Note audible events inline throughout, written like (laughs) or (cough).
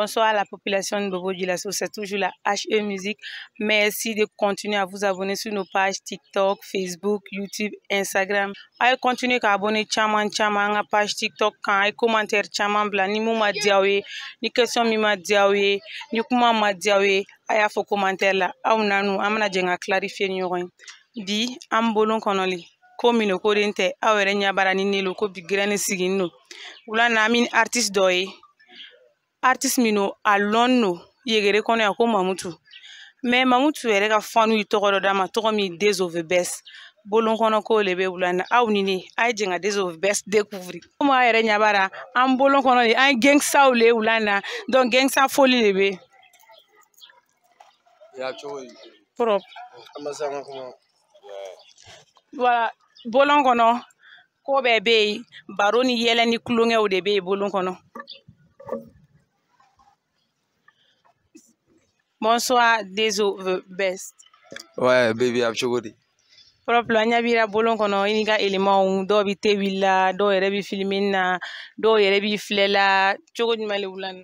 Bonsoir à la population de Bobo c'est toujours la HE Musique. Merci de continuer à vous abonner sur nos pages TikTok, Facebook, YouTube, Instagram. Allez continuer à abonner chaman chaman la page TikTok Quand les commentaire chaman bla ni ni question mi ni kuma diawe, la. amana jenga clarifier konoli. artiste artiste min no a lɔn no yegere kɔnɔ ya ko mamutu mɛ mamutu yɛrɛ ka fanu tɔgɔ dɔ d'a ma tɔgɔ min des of best bolon kɔnɔ ko le bɛ wula na aw ni ne a ye jɛn ka des of best découvrir komi a yɛrɛ ɲɛ b'a la an bolon kɔnɔ de an ye gɛngsaw le wula na donc gɛngsa foli de bɛ. y'a cogo di. propre. an ma se an ka kuma. wala bolon kɔnɔ ko bɛɛ bɛ yen baro ni yɛlɛ ni tulonkɛw de bɛ yen bolon kɔnɔ. bonsoir Dezo, the best ouais baby a bɛ cogo di fɔlɔfɔlɔ an ɲa b'i la bolon kɔnɔ i n'i ka elemanw dɔw bi tebi la dɔw yɛrɛ bi filimi na dɔw yɛrɛ là, filɛ la cogo jumɛn le wula ni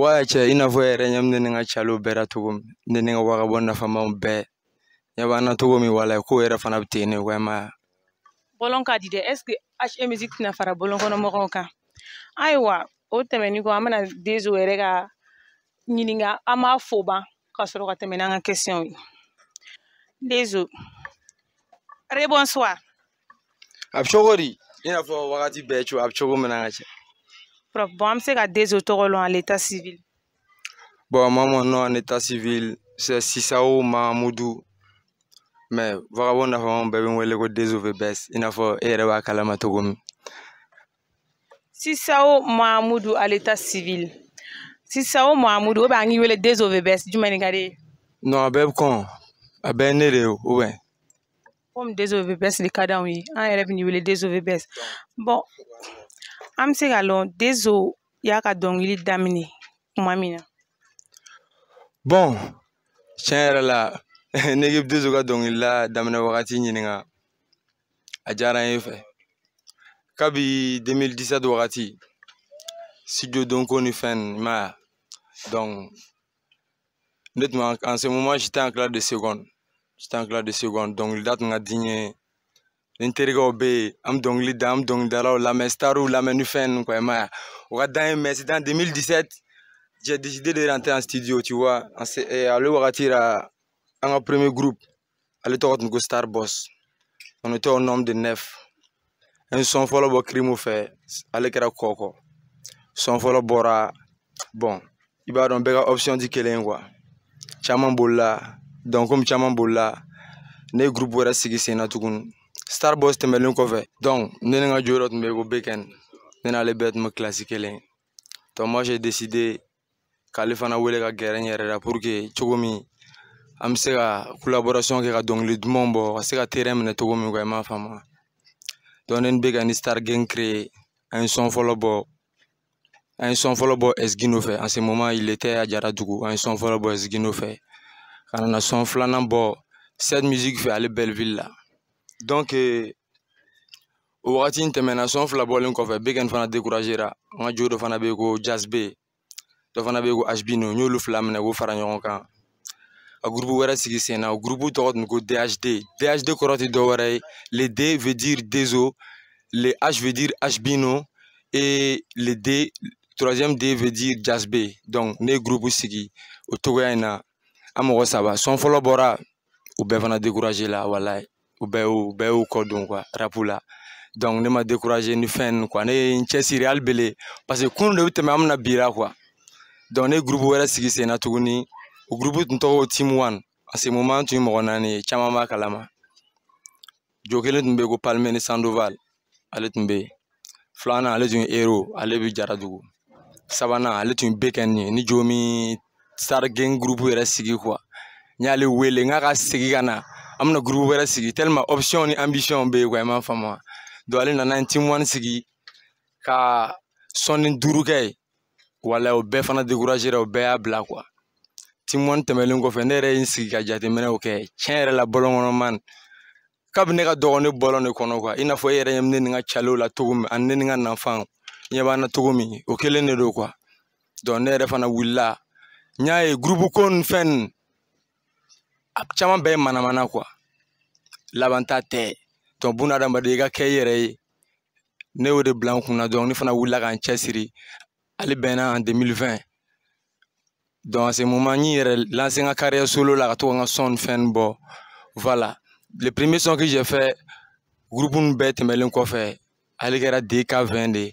wa cɛ i n'a fɔ yɛrɛ ɲam ne ni n ka calo bɛɛ ra cogo min ne ni n ka wagabɔ nafamaw bɛɛ ɲɛ b'an na cogo min wala ko yɛrɛ fana ma bolon ka di est ce que he musique tɛna fara bolon kɔnɔ mɔgɔw kan ayiwa o tɛmɛnin kɔ an bɛna dezo yɛrɛ ka ɲininga an b'a fo ban ka sɔrɔ ka tɛmɛ n'an ka question ye les eaux rebonsoir a bɛ cogo di i n'a fɔ wagati bɛɛ cogo a bɛ cogo min na ka cɛ prof bon an bɛ se ka des eaux tɔgɔ lɔn à l'état civil bon moi mon nom en état civil c'est Sisao Mahamoudou mais vagabond n'a pas bɛɛ bɛ n wele ko des eaux bɛs i n'a fɔ e yɛrɛ b'a kalama cogo min Sisao Mahamoudou à l'état civil sisan o mahamudu o b'an k'i wele desobedience jumɛn de ka di e ye. non a bɛɛ bɛ kɔn a bɛɛ ye ne de ye o bɛ. komi desobedience de ka di anw ye an yɛrɛ bɛ n'i wele desobedience bɔn an bɛ se k'a lɔn dezo y'a ka dɔnkili daminɛ kuma min na. bɔn tiɲɛ yɛrɛ la ne k'i dezo ka dɔnkilida daminɛ wagati ɲininka a diyara n ye fɛ kabi 2017 wagati studio donko ni fɛn i m'a ya Donc, honnêtement, en ce moment, j'étais en classe de seconde. J'étais en classe de seconde. Donc, le date m'a dit, n'interroge hein, be, am donc les dames, donc da, la mestar ou la main quoi, mais Au regarde, mais C'est en 2017, j'ai décidé de rentrer en studio, tu vois. Et à l'ouverture, à un premier groupe, à l'époque, go Star Boss. On était au nombre de neuf. Un son fɔlɔ bɔ kirimo fait, ale kɛra son fɔlɔ bora, bon i b'a dɔn bɛɛ ka ti kelen ye caman bolila komi caman bolila ne ye wɛrɛ sigi sen na tuguni starbos tɛmɛnen kɔfɛ ne ni n ka jo dɔ tun bɛ ko beken ne n'ale bɛɛ tun bɛ kilasi kelen donc moi j'ai décidé k'ale fana wele ka gɛrɛ n yɛrɛ la pour que cogo min an bɛ se ka collaboration kɛ ka dɔnkili dumanw bɔ ka se ka terrain minɛ cogo min quoi i m'a faamu donc ne ni beken ni star gang créé an ye sɔn fɔlɔ bɔ un ah, son volobo esguinofe. En ce moment, il était à Djaradougou. Un ah, son es esguinofe. Quand on a son flanambo, cette musique fait aller Belleville là. Donc, euh, au Ratin, tu mènes un son flabo l'encofe. Began fana découragera. On a joué de fanabego jazz B. De fanabego Hbino Nous le flamme, nous ferons un camp. Au groupe Wera Sigisena, au groupe de nous DHD. DHD Koroti Dore. Eh, le D veut dire os Le H veut dire Hbino Et le D Troisième D veut dire Jasbe. Donc, ne groupe sigi o togoya in na an mɔgɔ saba sɔn fɔlɔ bɔra u bɛɛ fana découragé la walayi u bɛɛ y'u u bɛɛ y'u kɔ don rap la donc ne ma découragé ni fɛn ninnu quoi ne ye n cɛsiri hali bele parce que kunun de bɛ tɛmɛ an bɛna bi la quoi donc ne ye groupe wɛrɛ sigi sen na tuguni o groupe tun tɔgɔ team one à ce moment an tun ye mɔgɔ naani ye caman b'a kalama jo kelen tun bɛ yen ko palme ni sandoval ale tun bɛ yen filanan ale tun ye hero ale bɛ jaradugu sabanan ale tun bɛ kɛ nin ni jomi min sari gen gurupu yɛrɛ sigi kuwa n y'ale wele n k'a sigi segin ka na an bɛna gurupu wɛrɛ sigi telma option ni ambition be yen kuwa i m'a faamu wa don ale nana n timuwani sigi ka sɔnni duuru kɛ wala o bɛɛ fana dekuragera o bɛɛ y'a bila kuwa timuwani tɛmɛlen kɔfɛ ne yɛrɛ n sigi ka jateminɛw kɛ tiɲɛ yɛrɛ la bɔlɔn kɔnɔ man kabini ne ka dɔgɔ ne bɔlɔn de kɔnɔ kuwa i n'a fɔ e yɛrɛ ɲɛ ne ni n ka calew la cogo min ani ne ni n ka nafanw ɲɛ tugumi na cogo min o kelen de don ne yɛrɛ fana wulila n y'a ye gurupuko ni fɛn ninnu a caman bɛɛ ye manamana laban ta tɛ buna adamaden i ne fana en 2020 dans ces ce moment n yɛrɛ carrière solo la ka to son fen bo voilà le premier son que j'ai fait groupe ninnu bɛɛ tɛmɛnen kɔfɛ ale kɛra DK20 de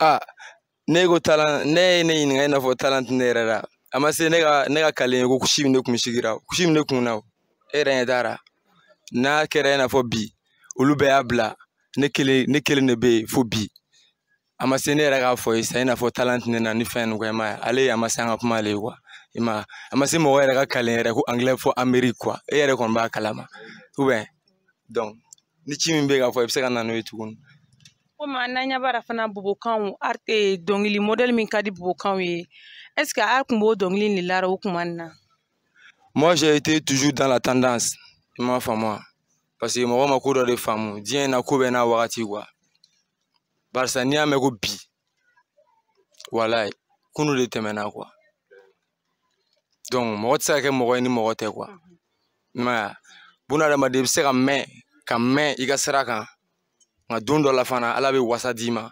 ah ne ko talan ne ne ina ina vo talent ne rara amasi a ma se ne ka ne ka kalan ye ko kusi ne kun sigira kusi min ne kun na e yɛrɛ ɲɛ n'a kɛra i n'a bi ulube abla ne kile ne kile ne be vo bi amasi ne rara vo isa ina vo talent ne na ni fɛn ninnu kɔ i m'a ale a ma se an ka kuma ale ye i m'a ye a ma se mɔgɔ yɛrɛ ka kalan yɛrɛ ko angilɛ fɔ b'a kalama ni ci min bɛ ka fɔ i bɛ n'o ye komi n'an ɲɛ b'a la fana bobokanw dɔnkili mɔdɛli min ka di bobokanw ye est ce que a kun b'o dɔnkili in de la o kuma nin na. moi j'ai été toujours dans la tendance i m'a faamu wa parce que mɔgɔ ma ko dɔ de faamu diɲɛ na ko bɛ n'a wagati quoi barisa n'i y'a mɛn ko bi walayi kunu de tɛmɛna quoi donc mɔgɔ tɛ se ka kɛ mɔgɔ ye ni mɔgɔ tɛ quoi i m'a ye bunadamaden i bɛ se ka mɛn ka mɛn i ka sira kan. nka don dɔ la fana ala bɛ wasa d'i ma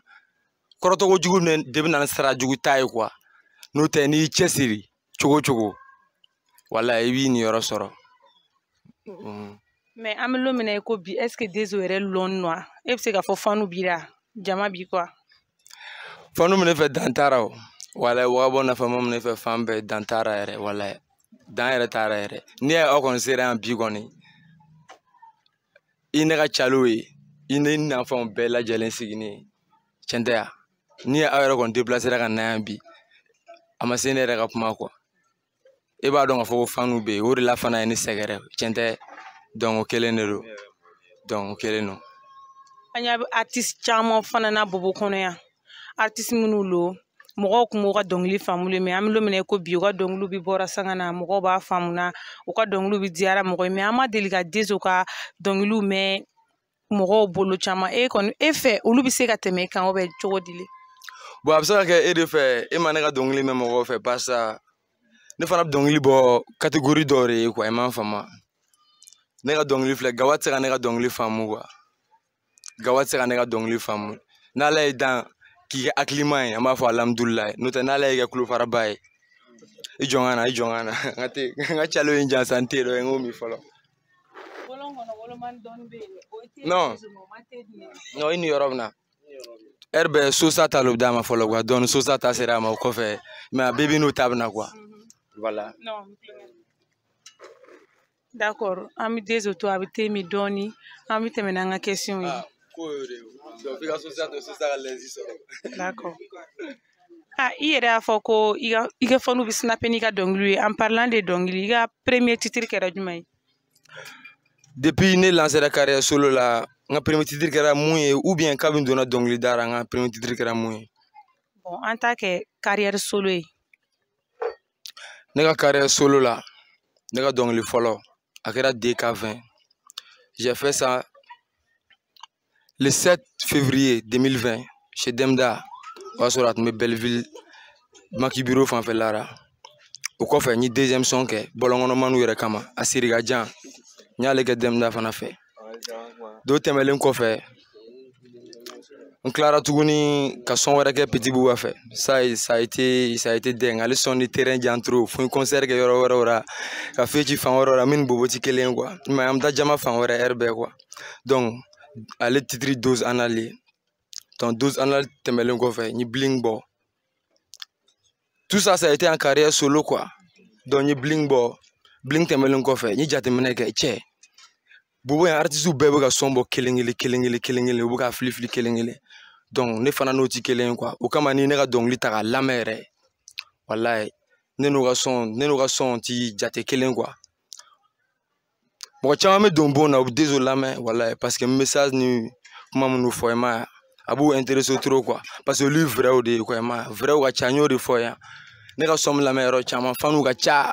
kɔrɔtɔko jugu de bɛ na ni sara jugu ta ye kuwa n'o tɛ n'i cɛsiri cogo o cogo wala i b'i niyɔrɔ sɔrɔ. mɛ mm. an bɛ don min na i ko bi est ce que dezo yɛrɛ lɔn nɔ wa e bɛ se k'a fɔ fanu b'i la jama b'i kɔ. fanu bɛ ne fɛ dan t'a ra o wala wagabɔ nafama bɛ ne fɛ fan bɛɛ dan t'a ra yɛrɛ wala dan yɛrɛ t'a ra yɛrɛ n'i y'a ye aw kɔni sera yan bi kɔni i ne ka calo ye. i ni nafɛnw bɛɛ lajɛlen sigilen tiɲɛ tɛ ya ni aw yɛrɛ kɔni depilasera ka na yan bi a ma se ne yɛrɛ ka kuma kuwa e b'a dɔn k'a fɔ ko fanu bɛ yen o de la fana ye ne sɛgɛrɛ tiɲɛ tɛ dɔnko kelen de don dɔnko kelen don an y'a bɛ artiste caman fana na bobo kɔnɔ yan artiste minnu don mɔgɔw kun b'u ka dɔnkili faamu le mɛ an bɛ don min na ko bi u ka dɔnkiliw bɛ bɔra sanga na mɔgɔw b'a faamu na u ka dɔnkiliw bɛ diyara mɔgɔ ye mɛ an ma deli ka dɛsɛ u ka dɔnkiliw mɛn mɔgɔw bolo caman e kɔni e fɛ olu bɛ se ka tɛmɛ e kan o bɛ cogo di bon a bɛ se ka kɛ e de fɛ e ma ne ka dɔnkili mɛn mɔgɔw fɛ barisa ne fana bɛ dɔnkili bɔ kategori dɔ de ye kuwa i m'a faamu ne ka dɔnkili filɛ gawa tɛ se ka ne ka dɔnkili faamu kuwa gawa tɛ se ka ne ka dɔnkili faamu n'ala ye dan k'i kɛ hakilima ye an b'a fɔ alihamudulilayi n'o tɛ n'ala y'i kɛ tulofaraba ye i jɔn ka na i jɔn ka na (laughs) n ka te n ka calo ye n jansa n te dɔ ye n k'o min fɔlɔ non non i ni yɔrɔ bɛna ɛri bɛ sosa ta lo bɛ d'a ma fɔlɔ kuwa dɔɔni sosa ta sera a ma o kɔfɛ mɛ a bɛɛ bɛ n'o ta bɛna kuwa voilà. d'accord an bɛ den to a bɛ te min dɔɔni an bɛ tɛmɛ n'an ka question ye. ko y'o de ye dɔnku f'i ka sosa to sosa ka lɛnsi sɔrɔ. d'accord. Ah, i yɛrɛ y'a fɔ ko i ka fɔniw bɛ sinapɛ n'i ka dɔnkiliw ye en parlant de dɔnkili i ka premier titre kɛra jumɛn ye. ne lansera carrière solo la n ka premier titre kɛra mun ye ou bien kabini donna dɔnkilida ra n ka premier titre kɛra mun ye bon an t'a kɛ carrière solo ye ne ka carrière solo la ne ka dɔnkili fɔlɔ a kɛra dk20 j'ai fait ça le 7 février 2020 chez demda o y'a sɔrɔ a tun bɛ belleville maki biro fanfɛla ra o kɔfɛ n ye deuxième sɔn kɛ bɔlɔnkɔnɔmaniw yɛrɛ kama a sirigajan n y'ale kɛ dɛmida fana fɛ don tɛmɛlen kɔfɛ n tilara tuguni ka sɔn wɛrɛ kɛ petibuguba fɛ sayi sayite sayite dɛn ale sɔn ni terɛn jan toro fo n kɔnsɛri kɛ yɔrɔ wɛrɛw ra ka feci fan wɛrɛw ra min ni bobo ti kelen kuwa i m'a ye an bɛ taa jama fan wɛrɛ ɛri bɛɛ kuwa donc ale titiri dose anal ye donc dose anal tɛmɛlen kɔfɛ n ye bling bɔ tout ça ça a été en carrière solo quoi donc n ye bling bɔ bilen tɛmɛlen kɔfɛ n ye jateminɛ kɛ cɛ bobo yan artisiw bɛɛ bɛ ka sɔn bɔ kelen kelen kelen kelen kelen kelen u bɛ ka filifili kelen kelen donc ne fana n'o ti kelen ye kuwa o kama ni ne ka dɔnkili ta k'a lamɛn yɛrɛ walayi ne n'u ka sɔn ne n'u ka sɔn ti jate kelen kuwa mɔgɔ caman bɛ don bon na u bɛ dezo lamɛn walayi parce que message ni kuma minnu fɔ i ma yan a b'u intéresse trop kuwa parce que olu ye vrai de ye kuwa i ma vrai ka ca n y'o de fɔ yan ne ka sɔn bɛ lamɛn yɔrɔ caman fan ka ca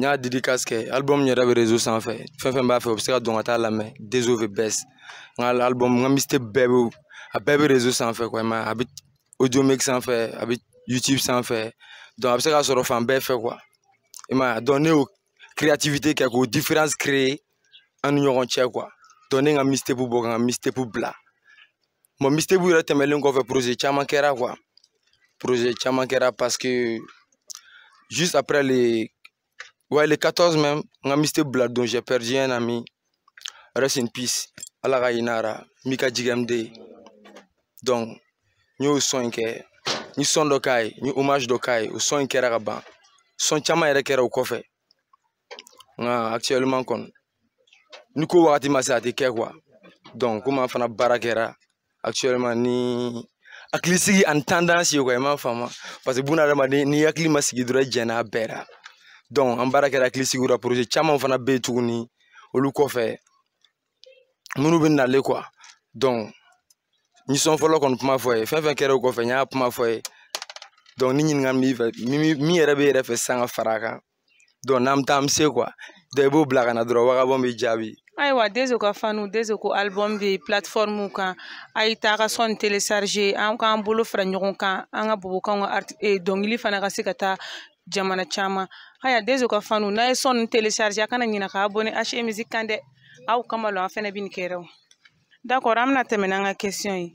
y a un dédicace, l'album a pas réseau sans fait Fin fin bas fait, obstacle dont la mais désolé, baisse. album un mystère bébé, à bébé réseau sans fait quoi, mais habit audio mix sans fait habit YouTube sans fait Donc, obstacle sur le fan bébé, quoi. Et m'a donné aux créativités quelques différence créées en union entière, quoi. Donner un mystère pour bon, un mystère pour Bla Mon mystère pour être mêlé, on fait projet Chaman quoi. Projet Chaman parce que juste après les Ouais, le 14 même, on a mis ce blad dont j'ai perdu un ami. Rest in peace. ala ka yina ra min ka jigi md donc n y'o sɔn in kɛ n ye sɔn dɔ k'a ye n ye hommage dɔ k'a ye o sɔn in kɛra ka ban sɔn caman yɛrɛ kɛra o kɔfɛ nka actuellement kɔni ni ko wagati ma se a tɛ kɛ kuwa donc komi an fana baara kɛra actuellement ni hakilisigi ani tendance ye kuwa i m'a faamu parce que bunahadamaden n'i hakili ma sigi dɔrɔn i jɛn'a bɛɛ la an baara kɛra hakili sigiyɔrɔ la caman fana bɛ yen tuguni olu kɔfɛ minnu bɛ nalen nisɔn fɔlɔ kɔni kuma fɔ ye fɛn fɛn kɛra o kɔfɛ n y'a kuma fɔ ye ni ɲininkali min fɛ min yɛrɛ bɛ yɛrɛ fɛ sisan ka far'a kan n'an bɛ taa an bɛ se i b'o bila ka na dɔrɔn wakabɔn bɛ jaabi. ayiwa dezo ka fanu dezo ko alibɔmu bɛ platform kan a y'i ta a ka sɔni telesarige an k'an bolo fara ɲɔgɔn kan an ka bobokanw ka dɔnkili fana ka se ka taa jamana caman haya dese ka fanu n'a ye sɔn nu telecharge a kana ɲina k'a bone he music kan dɛ aw kama lo an fɛnɛ bi ni kɛrɛw d'accord an bena tɛmɛ n'an ka question ye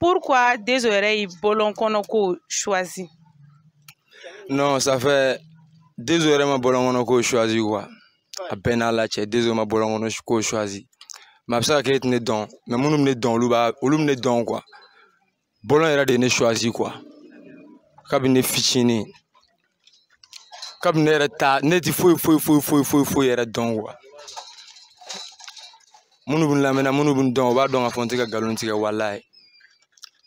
pourquoi dese yɛrɛ y' bɔlɔn kɔnɔ ko choisi non ça fait dese yɛrɛ ma bɔlɔn kɔnɔ ko choisi quoi a bɛɛ n'a la cɛ dese ma bɔlɔn kɔnɔ ko choisi ma a be se ka kɛ tɛ ne dɔn ma minnu be ne dɔn olu b'a olu be ne dɔn quoi bɔlɔn yɛrɛ de ne choisi quoi kabini ne fitinin kabini ne yɛrɛ ta ne ti foyi foyi foyi foyi foyi foyi yɛrɛ dɔn kuwa minnu bɛ lamɛnna minnu bɛ dɔn u b'a dɔn k'a fɔ n tɛ ka nkalon tigɛ walayi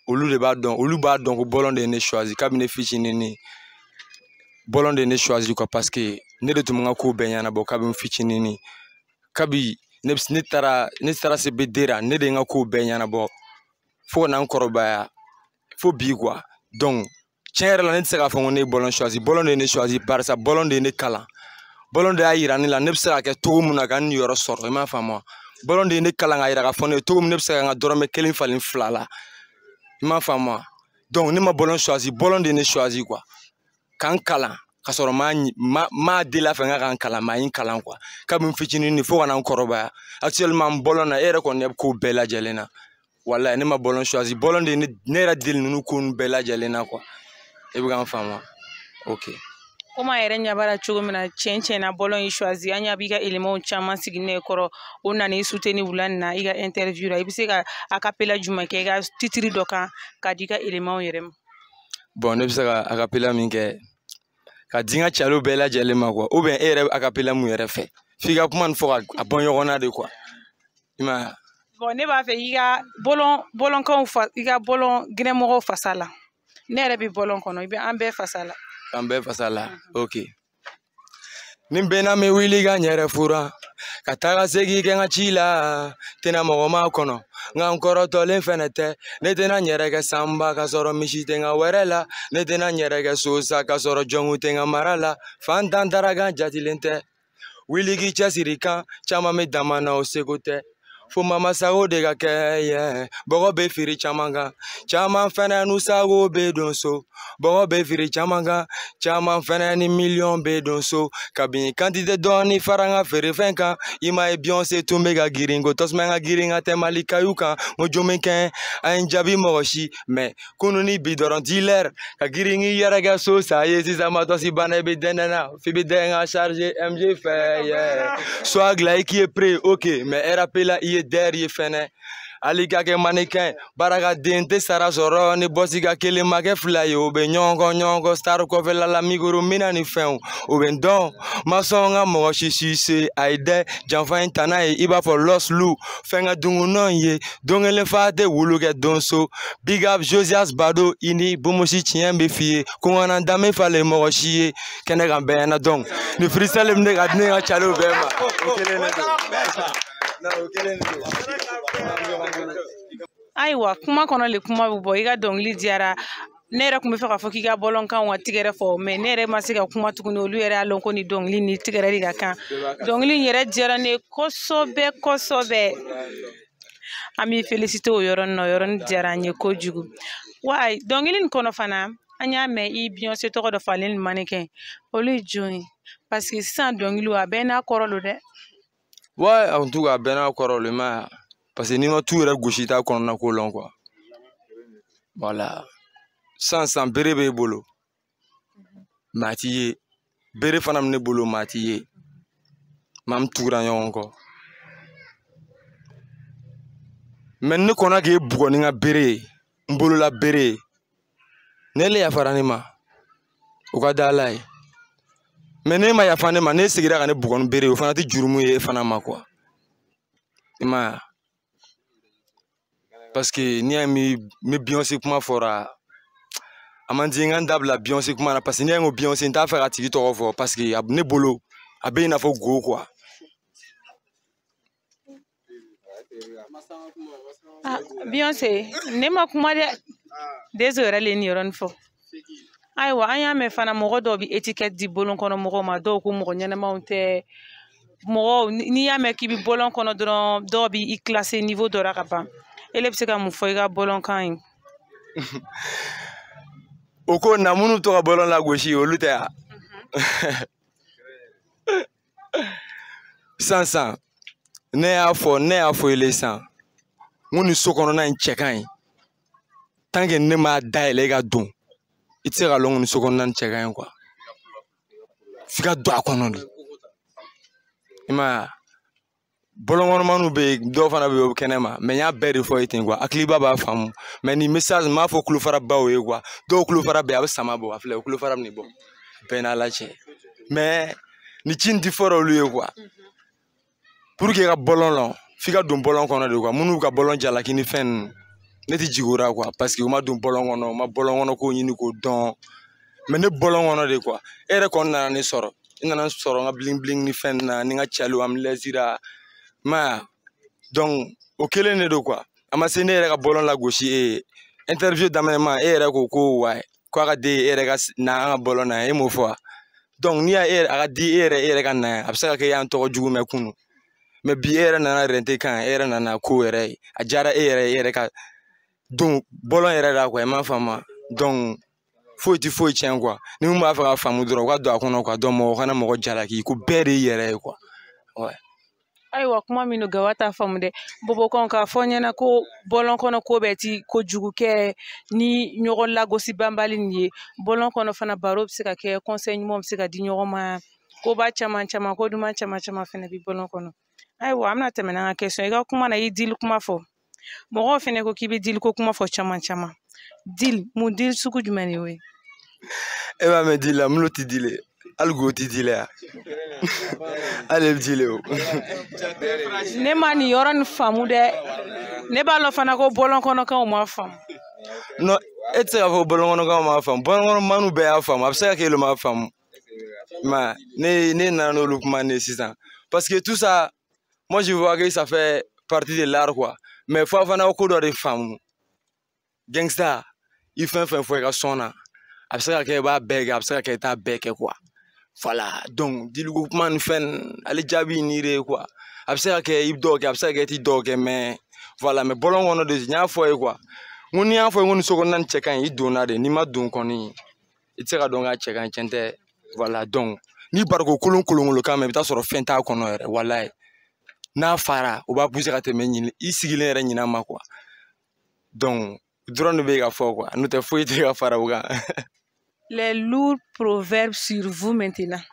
olu de b'a dɔn olu b'a dɔn ko bɔlɔn de ye ne suwazi kabini ne fitinin ne bɔlɔn de ye ne suwazi kuwa paseke ne de tun bɛ n ka ko bɛɛ ɲɛnabɔ kabini fitinin ne kabi ne ne taara ne taara se BD la ne de ye n ka ko bɛɛ ɲɛnabɔ fo ka na n kɔrɔbaya fo bi kuwa tiɲɛ yɛrɛ la ne tɛ se k'a fɔ ko ne ye bɔlɔn bɔlɔn de ye ne suwasi barisa bɔlɔn de ye ne kalan bɔlɔn de y'a yira ne la ne bɛ se ka kɛ cogo min na ka n sɔrɔ i m'a faamu wa bɔlɔn de ye ne kalan ka yira k'a fɔ ne ye cogo min ne bɛ se ka n ka dɔrɔmɛ kelen falen fila la i m'a faamu wa donc ne ma bɔlɔn suwasi bɔlɔn de ye ne suwasi kuwa k'an kalan ka sɔrɔ ma ma ma deli a fɛ n ka k'an kalan maa n kalan kuwa kabini fitinin de fo ka na n kɔrɔbaya actuellement n bɔlɔn na e yɛrɛ kɔni bɛ k'o bɛɛ lajɛlen na walayi ne ma bɔlɔn suwasi bɔlɔn de ye ne yɛrɛ deli ninnu ko ninnu bɛɛ lajɛlen na kuwa i bɛ k'an faamu ok komi a yɛrɛ ɲabara cogo min na tiɲɛ tiɲɛ na bɔlɔn in suwazi an ɲa b'i ka elemanw caman sigi ne kɔrɔ o nana suteni wula nin i ka interview la i bɛ se ka acapella jumɛn kɛ i ka titiri dɔ kan ka di ka elemanw yɛrɛ ma bon ne bɛ se ka acapella min kɛ ka di ka calo bɛɛ lajɛlen ma kuwa ou bien e yɛrɛ bɛ acapella yɛrɛ fɛ f'i ka kuma nin fɔ ka bɔ ɲɔgɔn de kuwa i m'a ye ne b'a fɛ i ka bɔlɔn bɔlɔnkanw fa i ka bɔlɔn gɛnɛmɔgɔw fasa la ne yɛrɛ bɛ bɔlɔn kɔnɔ i bɛ an bɛɛ fasa la an bɛɛ fasa la ok nin bɛɛ na mi wuli ka n yɛrɛ fura ka taga segi kɛ n ka ci la tɛna mɔgɔ ma kɔnɔ nka n kɔrɔtɔlen fɛnɛ tɛ ne tɛna n yɛrɛ kɛ sanba ka sɔrɔ misi tɛ n ka wɛrɛ la ne tɛna n yɛrɛ kɛ so sa ka sɔrɔ jɔnku tɛ n ka mara la fan tan tarakan jatilen tɛ wiliki cɛsiri kan caaman be dama na o seko tɛ fo mamasago de ka kɛ yɛ bɔgɔ bɛ feere caman kan caman fɛnɛ nusago bɛ don so bɔgɔ bɛ feere caman kan caman fɛnɛ ni miliyɔn bɛ don so kabini kantite dɔɔni fara n ka feerefɛn kan i m'a ye biyɔnse tun bɛ ka girin ko tasuma ka girin ka tɛ mali kayu kan ko jo min kɛ an ye jaabi mɔgɔ si mɛ kunu ni bi dɔrɔn dilɛr ka girin k'i yɛrɛ kɛ so sa ye sisan matɔsi banna i bɛ dɛndɛn na f'i bɛ dɛn ka charge mg fɛ yɛ soit gila i k'i ye pre ok mɛ ɛrɛ la i ye dɛri ye fɛnɛ hali ka kɛ manekɛn baarakaden tɛ sara sɔrɔ ni bɔsi ka kelen ma kɛ fila ye o bɛ ɲɔgɔn ɲɔgɔn sari kɔfɛla la mikoro mina ni fɛnw o bɛ dɔn ma sɔn ka mɔgɔ sisi se a ye dɛ janfa in ta n'a ye i b'a fɔ lɔslu fɛnkɛ dungunɔ ye don kelen fa tɛ wolo kɛ donso big up josias bado i ni bomosi tiɲɛ bɛ f'i ye kɔngɔnna dame falen mɔgɔ si ye kɛnɛ kan bɛɛ ɲɛna dɔn nin freestyle min ne ka di ne ka calo bɛɛ ma o kelen de don. ayiwa kuma kɔnɔ le kuma bɛ bɔ i ka dɔnkili diyara ne yɛrɛ kun bɛ fɛ k'a fɔ k'i ka bɔlɔnkanw ka tigɛrɛ fɔ mɛ ne yɛrɛ ma se ka kuma tuguni olu yɛrɛ a lɔn ko nin dɔnkili ni tigɛrɛ de ka kan dɔnkili in yɛrɛ diyara ne ye kosɛbɛ kosɛbɛ an b'i felisite o yɔrɔnin na o yɔrɔnin diyara an ye kojugu wa dɔnkili nin kɔnɔ fana an y'a mɛn i biyɔnse tɔgɔ dɔ falen ni manikɛ olu ye ye paseke sisan dɔnkiliw a bɛɛ n'a kɔrɔ lo dɛ Ouais, en tout cas, a bɛɛ n'a kɔrɔlenma parce que n'i ma t'u yɛrɛ gosi i t'a kɔnɔna ko lɔn quoi voilà san san bere b'e bolo mhm. maa t'i ye bere fana bɛ ne bolo maa t'i ye maa min tugura ɲɔgɔn kɔ mɛ ne kɔnna k'e bugɔ ni n ka bere ye n bolola bere ye ne le yafara ne ma o ka d'a la ye mɛ ne ma yafa ne ma ne sigira ka ne bugɔni bere o fana tɛ jurumu ye e fana ma kuwa i ma ya paske ni y'a mi mi biyɔnsi kuma fɔra a man di n ka n dabila biyɔnsi kuma na paske ni y'a ko biyɔnsi n t'a fɛ ka tigi tɔgɔ fɔ paske ne bolo a bɛ i n'a fɔ go kuwa ah, biyɔnse ne ma kuma dɛ dezo yɛrɛ le ye nin yɔrɔnin fɔ ayiwa an y'a mɛn fana mɔgɔ dɔw bɛ etikɛti di bolonkɔnɔ mɔgɔw ma dɔw ko mɔgɔ ɲɛnɛmaw tɛ mɔgɔw n'i y'a mɛn k'i bɛ bɔlɔn kɔnɔ dɔrɔn dɔw b'i kilase niveau dɔ la ka ban ele bɛ se ka mun fɔ i ka bɔlɔnkan ye. (laughs) o ko na minnu bɛ to ka bɔlɔn lagosi olu tɛ yan. (laughs) san san ne y'a fɔ ne y'a fɔ ele san n ko nin so kɔnɔna in cɛ ka ɲi ne m'a dayɛlɛ e ka don. i tɛ se ka lɔn ni so kɔnɔna ni cɛ ka ɲi kuwa f'i ka don a kɔnɔ de i ma ya bɔlɔnkɔnɔmaniw bɛ yen dɔw fana bɛ yen o bɛ kɛnɛma mɛ n y'a bɛɛ de fɔ i ten kuwa hakiliba b'a faamu mɛ nin message n b'a fɔ tulofara baw ye kuwa dɔw tulofara bɛ yen a bɛ sama bɔ a filɛ o tulofara bɛ nin bɔ bɛɛ n'a la cɛ mɛ nin ci in ti fɔra olu ye kuwa puruke i ka bɔlɔn lɔn f'i ka don bɔlɔn kɔnɔ de kuwa minnu ka bɔlɔn jalaki ni fɛn ninnu ne tɛ jigi o la paseke u ma don bɔlɔn kɔnɔ u ma bɔlɔn kɔnɔ k'o ɲini k'o dɔn mɛ ne bɔlɔn kɔnɔ de kuwa e yɛrɛ kɔni nana ne sɔrɔ i e nana sɔrɔ n ka bilenbilen ni fɛn na ni n ka calo an lɛsira ma o kelen de don kuwa a ma se ne yɛrɛ ka bɔlɔn lagosi e ye interview daminɛ ma e yɛrɛ ko ko wa k'a ka di e, e yɛrɛ ka na an ka bɔlɔn na e m'o fɔ wa n'i y'a e a ka di e yɛrɛ e yɛrɛ ka na a bɛ se ka kɛ y'an tɔgɔ jugu mɛn kunu mɛ bi e yɛrɛ nana rente kan e yɛrɛ nana ko yɛrɛ ye a diyara e yɛrɛ e yɛrɛ ka don bɔlɔn yɛrɛ la i m'a faamu foyi ti foyi tiɲɛ ni mun b'a fɛ ka faamu dɔrɔn u ka don a kɔnɔ mɔgɔ kana mɔgɔ jalaki ko bɛɛ de y'i yɛrɛ ye ayiwa kuma min do gawa t'a faamu dɛ bɔbɔkɔn k'a fɔ ɲɛna ko bɔlɔn kɔnɔ ko bɛɛ ti kojugu kɛ ni ɲɔgɔn lagosi banbali nin ye bɔlɔn kɔnɔ fana baro bɛ se ka kɛ kɔnsɛn ɲuman bɛ se ka di ɲɔgɔn ma koba caman caman ko duman caman caman fɛnɛ bi bɔlɔn kɔnɔ ayiwa an bɛna tɛmɛ n'an ka kɛsɔn i ka kuma na i dili kuma fɔ Mwen fene kou kibe dil kou kouman fò chaman chaman Dil, mwen dil sou kou jmeni we Ewa men dil la, mwen lò ti dile Algo ti dile a Alem dile ou Ne mani yoran fèm ou de Ne balon fèm akou bolon konon ka ou mwen fèm Non, et se akou bolon konon ka ou mwen fèm Bolon konon man ou be a fèm Apsè akè yon mwen fèm Ma, ne nan nou loup mani si san Paske tout sa Mwen jivou akè yon sa fè Parti de l'ar kwa mɛ fɔ a fana ko dɔ de faamu gangsta i fɛn fɛn fɔ i ka sɔn na a bɛ se ka kɛ i b'a bɛɛ kɛ a bɛ se ka kɛ i t'a bɛɛ kɛ kuwa fala donc dilugu kuma ni fɛn ale jaabi ni de ye kuwa a bɛ se ka kɛ i bɛ dɔw kɛ a bɛ se ka kɛ i tɛ dɔw kɛ mɛ fala mɛ bɔlɔn kɔnɔ de n y'a fɔ ye kuwa n ko ni y'a fɔ ye ko nin so kɔnɔna nin cɛ ka ɲi i donna de n'i ma don kɔni i tɛ se ka dɔn k'a cɛ ka ɲi tiɲɛ tɛ fala donc ni bariko kolon kolon kan mɛ i bɛ taa sɔrɔ fɛn t'a kɔnɔ yɛrɛ walayi n'a fara o b'a ka tɛmɛ ɲini i sigilen yɛrɛ ɲina ma kuwa dɔrɔn de bɛ e ka fɔ kuwa n'o tɛ foyi tɛ e ka fara o kan (laughs) les lourds proverbes sur vous maintenant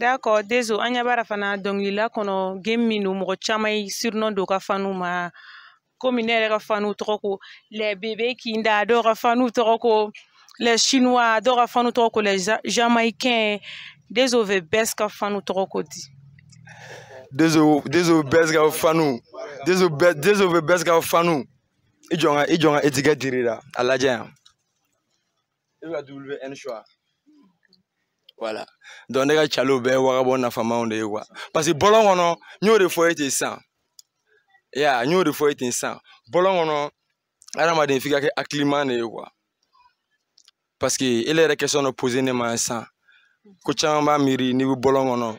d'accord déso an ɲɛ b'a fana dɔnkilila kɔnɔ game min don mɔgɔ caman ye surnom don ka fanu ma komi ne yɛrɛ ka fanu tɔgɔ ko les bébés kinda dɔw ka fanu tɔgɔ ko les chinois dɔw ka fanu tɔgɔ ko les jamaïcains déso veut bɛɛ ka fanu tɔgɔ ko di dezo dezo bɛɛ ka fanu dezo bɛɛ dezo bɛ bɛɛ ka fanu i jɔ n ka i jɔ n ka etikɛ diri la a lajɛ yan i bɛ ka dumuni bɛ ɛni suwa wala donc ne ka calo bɛɛ ye wagabɔ nafamaw de ye kuwa parce que bɔlɔn kɔnɔ n y'o de fɔ e ten sisan ya n y'o de fɔ e ten sisan bɔlɔn kɔnɔ adamaden f'i ka kɛ hakiliman de ye kuwa parce que ele yɛrɛ question dɔ pose ne ma sisan ko caman b'a miiri n'i bɛ bɔlɔn kɔnɔ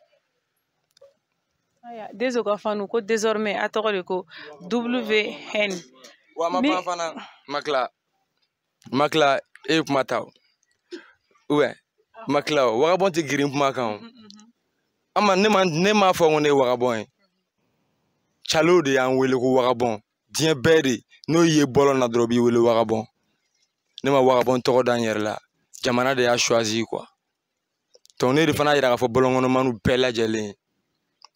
Denso ka fanu ko désormais à toi de ko WN wa ma ban Makla. Makla, et e ye kuma ta o ouai makila o vagabond ama ne ma ne m'a fɔ ko ne ye vagabond de y'an wele ko warabon diɲɛ bɛɛ n'o ye bɔlɔn na dɔrɔn wele vagabond ne ma warabon tɔgɔ da n la jamana de a choisi quoi donc ne de fana y'a yira k'a fɔ bɔlɔnkɔnɔmaniw pela lajɛlen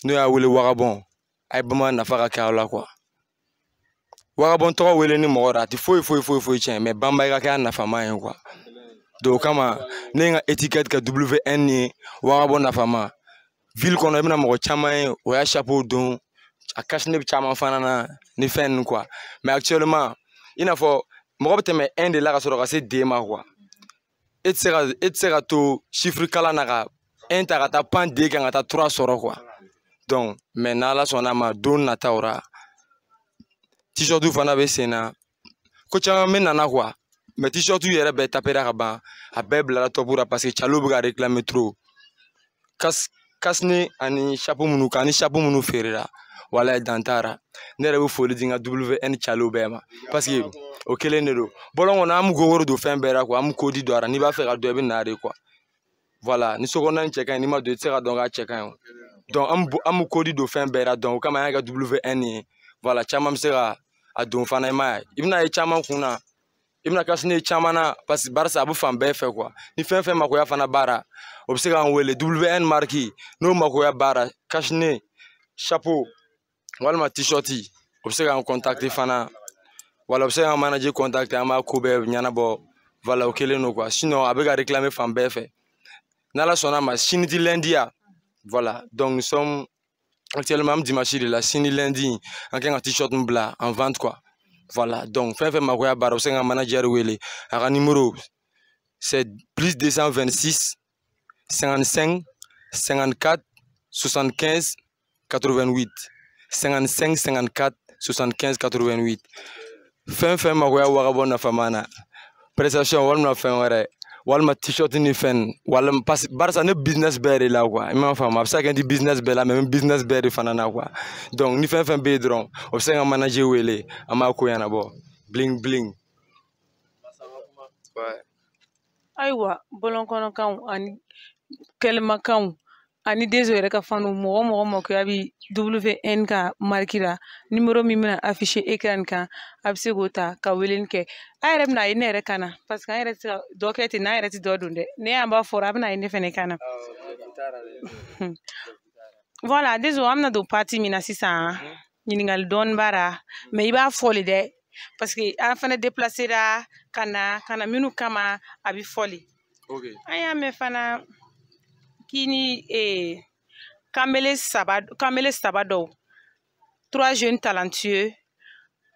n'o y'a wele wagabɔn a ye bamanan nafa ka kɛ a la kuwa wagabɔn tɔgɔ wele ni mɔgɔ la a tɛ foyi foyi foyi foyi tiɲɛ mɛ banba i ka kɛ a nafama ye kuwa o kama ne ye n ka etikɛti kɛ wfn ye wagabɔ nafama ville kɔnɔ i bɛna mɔgɔ caman ye o y'a chapeau don a kasi ne bɛ caman fana na ni fɛn ninnu kuwa mɛ actuellement i n'a fɔ mɔgɔ bɛ tɛmɛ un de la ka sɔrɔ ka se deux ma kuwa e tɛ se ka e tɛ se ka to chiffre kalan na ka un ta ka taa pan deux kan ka taa trois sɔrɔ kuwa donc mɛ n'ala sɔnna ma don nataw ra tishɔtu fana bɛ sen na ko caman bɛ nana kuwa mɛ tishɔtu yɛrɛ bɛɛ tapera ka ban a bɛɛ bilara tɔpu ra parce que calo bɛ ka réclamer trop kas kasini ani chapeau minnu kan ani chapeau minnu feerera wala dan t'a ra ne yɛrɛ bɛ foli di n ka wn calo bɛɛ ma parce que o kelen de don bɔlɔn kɔnɔ an b'u ko wari don fɛn bɛɛ ra kuwa an b'u ko di don a ra n'i b'a fɛ ka dɔn i bɛ na de kuwa voilà ni sokɔnɔna in cɛ ka ɲi n'i ma don i tɛ se ka dɔn k'a cɛ ka ɲi o an b'u kodi don fɛn bɛɛ la o kama an y'a kɛ WN ye wala caman bɛ se ka a don fana i m'a ye i bɛna ye caman kun na i bɛna kasi ne ye caman na parce que barisa a bɛ fan bɛɛ fɛ kuwa ni fɛn fɛn makoya fana baara o bɛ se k'an wele WN mariki n'o makoya baara kasi ne chapeau walima t-shirt o bɛ se k'an contacter fana wala o bɛ se k'an manager contacter an b'a ko bɛɛ ɲɛnabɔ wala o kɛlen don kuwa sinon a bɛ ka réclamer fan bɛɛ fɛ n'ala sɔnn'a ma sini ti lundi ya Voilà, donc nous sommes actuellement dimanche de la sini lundi en un t-shirt blanc en vente quoi. Voilà, donc fɛn fɛn mago y'a baara se manager wele a ka numéro c'est plus 226 55 54 75 88 55 54 75 88 fɛn fɛn mago y'a wagabɔ nafama na prestation walima t-shirt ni fɛn walima parce barisa ne business bɛɛ de la quoi i m'a faamu a bɛ se ka kɛ n tɛ business bɛɛ la mɛ n bɛ business bɛɛ de fana na quoi donc ni fɛn fɛn bɛ yen dɔrɔn o bɛ se ka n ka manager wele an b'a ko ɲɛnabɔ bling bling. ayiwa bɔlɔnkɔnɔkanw ani kɛlɛmakanw ani dezo yɛrɛ ka fan don mɔgɔ mɔgɔ makoya bi wfn ka mariki la nimero min bena afishe ekran kan a be se k'o ta ka weleni kɛ a yɛrɛ bena a ye ne yɛrɛ kan na parsek an yɛrɛ tɛ se ka dɔ kɛ ten n'an yɛrɛ tɛ dɔ don dɛ ne y'an b'a fɔra a bena ye ne fɛnɛ kan na hmm. voilà dezo an bena don pati min na sisan ɲiningali dɔɔni b'a ra ma i b'a fɔli dɛ parseke an fɛnɛ deplasera ka na ka na minw kama a be fɔli an y'a mɛn fana kini eh, kanbele saba kanbele saba dɔw trois jeunes talentueux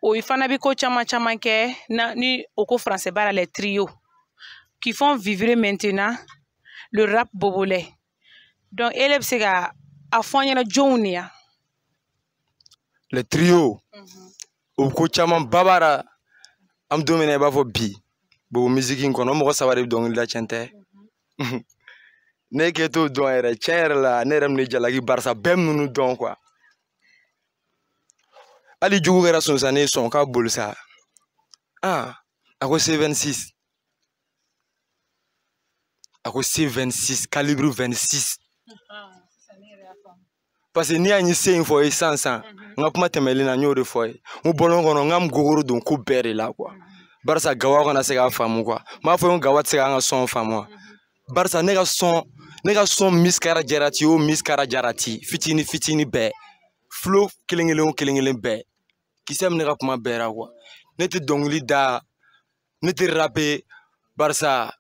o fana bi ko caman caman kɛ na ni o ko français baara la trio qui font vivre maintenant le rap bobolais donc ele bɛ se ka a fɔ an ɲɛna jɔnw de ya. le trio mm -hmm. o ko caman ba b'a ra an bɛ don min na i b'a fɔ bi bobo misiki in kɔnɔ o mɔgɔ saba de bɛ dɔnkilida tiɲɛ tɛ. Mm -hmm. (laughs) ne k'e t'o dɔn yɛrɛ tiɲɛ yɛrɛ la ne yɛrɛ min ye jalaki barisa bɛɛ minnu dɔn kuwa hali jugu kɛra sonsannin sɔn k'a boli sa ah a ko c26 a ko c26 calibre 26 parce que n'i y'a ye se in fɔ ye san san n ka kuma tɛmɛlen na n y'o de fɔ ye n ko bɔlɔn kɔnɔ n ka n gogoro don ko bɛɛ de la kuwa barisa gawa kana se k'a faamu kuwa n b'a fɔ n ko gawa tɛ se k'an ka sɔn faamu wa barisa ne ka sɔn ne ka sɔn miskara jarati o miskara jarati fitini fitini bɛɛ filo kelen kelen o kelen kelen bɛɛ kisɛ min ne ka kuma bɛɛra kuwa ne tɛ dɔnkili da ne tɛ rape barisa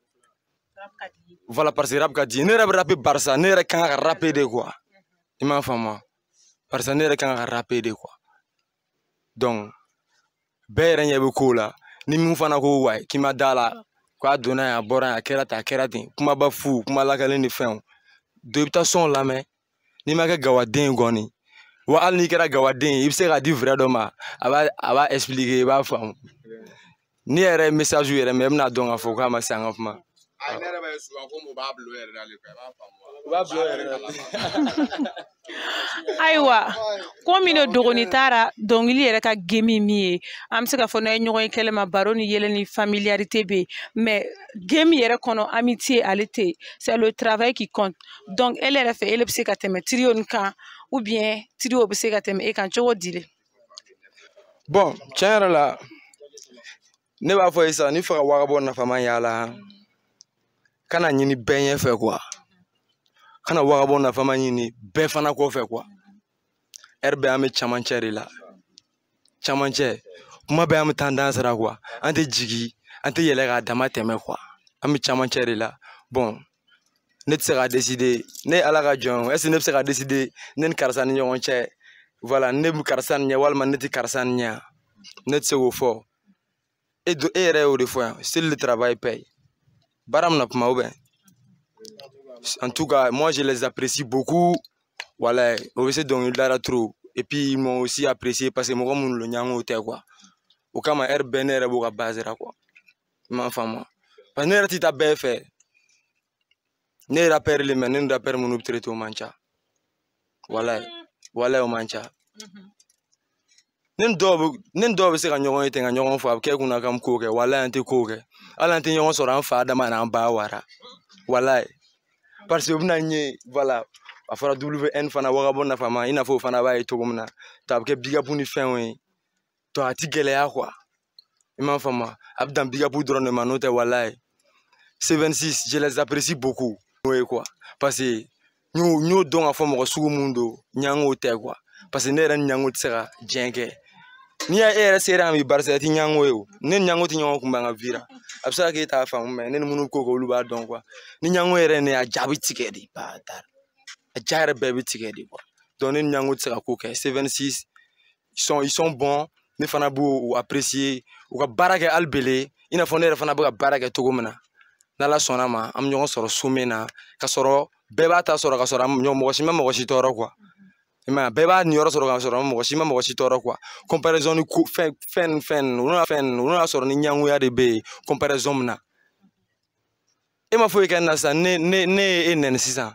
voilà parce que rap ka di ne yɛrɛ bɛ rape barisa ne yɛrɛ kan ka rape de kuwa i m'a faamu barisa ne yɛrɛ kan ka rape de kuwa donc bɛɛ yɛrɛ ɲɛ bɛ kow la ni min fana ko wayi k'i ma da la Ko a donna yan a bɔra yan a kɛra tan a kɛra ten kumaba fu kuma lakalen ni fɛnw don i n'i ma kɛ gawaden wa hali n'i kɛra gawaden ye i bɛ se k'a di fɛrɛ dɔ ma a b'a a b'a i b'a faamu ne yɛrɛ ye yɛrɛ mɛ e i Ah, ah. (laughs) Ayiwa ko min don dogoni taara dɔngili yɛrɛ ka gemi min ye an be se k'a fɔ n'a ye ɲɔgɔn ye kɛlɛ baro ni yɛlɛ ni familiarité be ma mais geme yɛrɛ kɔnɔ amitié ale te yen c'est le travail qui compte donc ele yɛrɛ fɛ ele bɛ se ka tɛmɛ trio nin kan ou bien trio bɛ se ka tɛmɛ e kan cogo di bon tiɲɛ yɛrɛ la ne b'a fɔ sisan ni faga wagabɔ nafama y'a la kana ɲini bɛɛ ɲɛfɛ kana wagabɔ nafama ɲini bɛɛ fana kɔfɛ ɛri bɛɛ an bɛ camancɛ de la camancɛ kuma bɛɛ an bɛ taa dan sira an tɛ jigi an tɛ yɛlɛ k'a dama tɛmɛ an bɛ camancɛ de la ne tɛ se ka deside ne ala ka jɔn ye ne bɛ se ka deside ne ni karisa ni ɲɔgɔn cɛ wala ne karisa ni ɲɛ walima ne tɛ karisa ni ɲɛ ne tɛ se k'o fɔ e, e yɛrɛ y'o de fɔ yan seli le travail paye baara mina kuma ubɛn en tout cas moi je les apprécie beaucoup wala o bɛ se dɔnkilidara trop et puis ils m'ont aussi apprécié parce que mɔgɔ minnu lo ɲango tɛ quoi o kama ɛri bɛɛ ne yɛrɛ b'o ka base ra quoi i m'a faamu parce que ne yɛrɛ ti taa bɛɛ fɛ ne ye rappeur le mɛ ne ni rappeur minnu bɛ traité o man ca wala wala o man ca ne ni dɔw bɛ ne ni dɔw bɛ se ka ɲɔgɔn ye ten ka ɲɔgɔn fɔ a bɛ kɛ kunna k'an bɛ kow kɛ wala an tɛ kow kɛ. hali an tɛ ɲɔgɔn sɔrɔ an fa dama n'an ba wara walayi parce que u bɛna n ye voilà a fɔra wn fana wagabɔ nafama i n'a fɔ o fana b'a ye cogo min na to a bɛ kɛ bigabu ni fɛnw ye to a ti gɛlɛya kuwa i m'a faamu a bɛ dan bigabu dɔrɔn de ma n'o tɛ walayi sevensis je les apprécie beaucoup n'o ye kuwa parce que n y'o dɔn k'a fɔ mɔgɔ sugu mun don ɲango tɛ kuwa parce que ne yɛrɛ ni ɲango tɛ se ka diɲɛ kɛ n'i y'a e yɛrɛ sera ka min barisa ti ɲango ye o ne ni ɲango ti ɲɔgɔn kun ka vira a bɛ se ka k'e t'a faamu mɛ ne ni minnu ko olu b'a dɔn ni ɲango yɛrɛ ne a ja bɛ tigɛ de ba da a ja yɛrɛ bɛɛ bɛ tigɛ de dɔn ne ni ɲango tɛ se ka ko kɛ seven six ils sont ils sont bons ne fana b'u apprécier u ka baara kɛ hali bele i n'a fɔ ne yɛrɛ fana bɛ ka baara kɛ cogo min na n'ala sɔnna ma an bɛ ɲɔgɔn sɔrɔ so min na ka sɔrɔ bɛɛ b'a ta sɔrɔ ka sɔrɔ mɔgɔ si ma mɔgɔ si tɔɔrɔ i m'a ye bɛɛ b'a niyɔrɔ sɔrɔ ka sɔrɔ mɔgɔ si ma mɔgɔ si tɔɔrɔ kuwa comparison ni ko fɛn fɛn fɛn olu n'a fɛn olu n'a sɔrɔ ni ɲangoya de bɛ yen comparison min na e ma foyi kɛ ne na sisan ne ne ne ye e nɛni sisan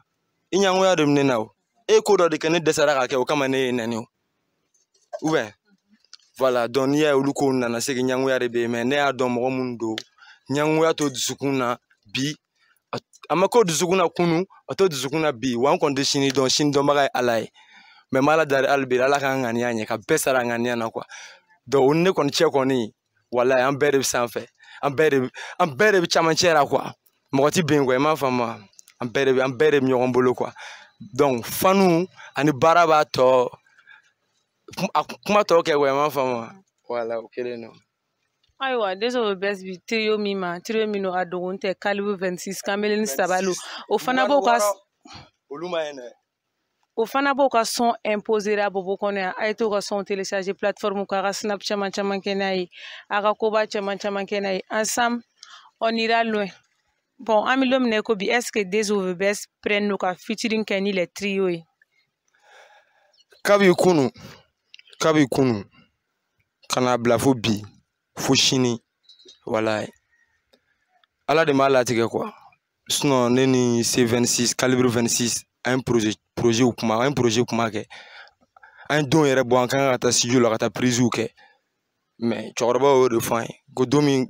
i ɲangoya de bɛ ne na o e ko dɔ de kɛ ne dɛsɛra k'a kɛ o kama ne ye e nɛni o ubɛn voilà donc n'i y'a ye olu kow nana se ɲangoya de bɛ yen mɛ ne y'a dɔn mɔgɔ minnu don ɲangoya to dusukun na bi a ma ko dusukun na kunu a to dusukun na bi wa n kɔni tɛ sini dɔn sini dɔnbaga ye ala ye mɛ n b'ala dari hali bi ala ka ŋaniya ɲɛ ka bɛɛ sara ŋaniya na kwa dɔn o ni ne kɔni cɛ kɔni walayi an bɛɛ de bɛ sanfɛ an bɛɛ de an bɛɛ de bɛ camancɛ la kuwa mɔgɔ ti ben kuwa i m'a faamu wa an bɛɛ de bɛ an bɛɛ de bɛ ɲɔgɔn bolo kuwa dɔnku fanu ani baara b'a tɔ a kuma tɔ kɛ kuwa i m'a faamu wa wala o kelen don. ayiwa deso bɛs bi trio min ma trio min don a dogo tɛ kalibu 26 kanbeleni sabalo o fana b'o ka olu ma ɲi o fana b'o ka sɔn imposera bobo kɔnɔ yan a ye t'o ka sɔn télécharger plateforme kan a ka snap caman caman kɛ n'a ye a ka ensemble on ira loin bon ami bɛ don ko bi est ce que des OVBS prennent nos ka featuring kɛ ni les trio ye kabi kunu kabi kunu ka na bila fo bi fo sini ala de m'a latigɛ quoi sinon ni C26 calibre 26 un projet projet pour moi un projet pour moi ke un don il est bon yere bo anka ngata sijo la ta prise ou ke mais chorba ou de fin go domi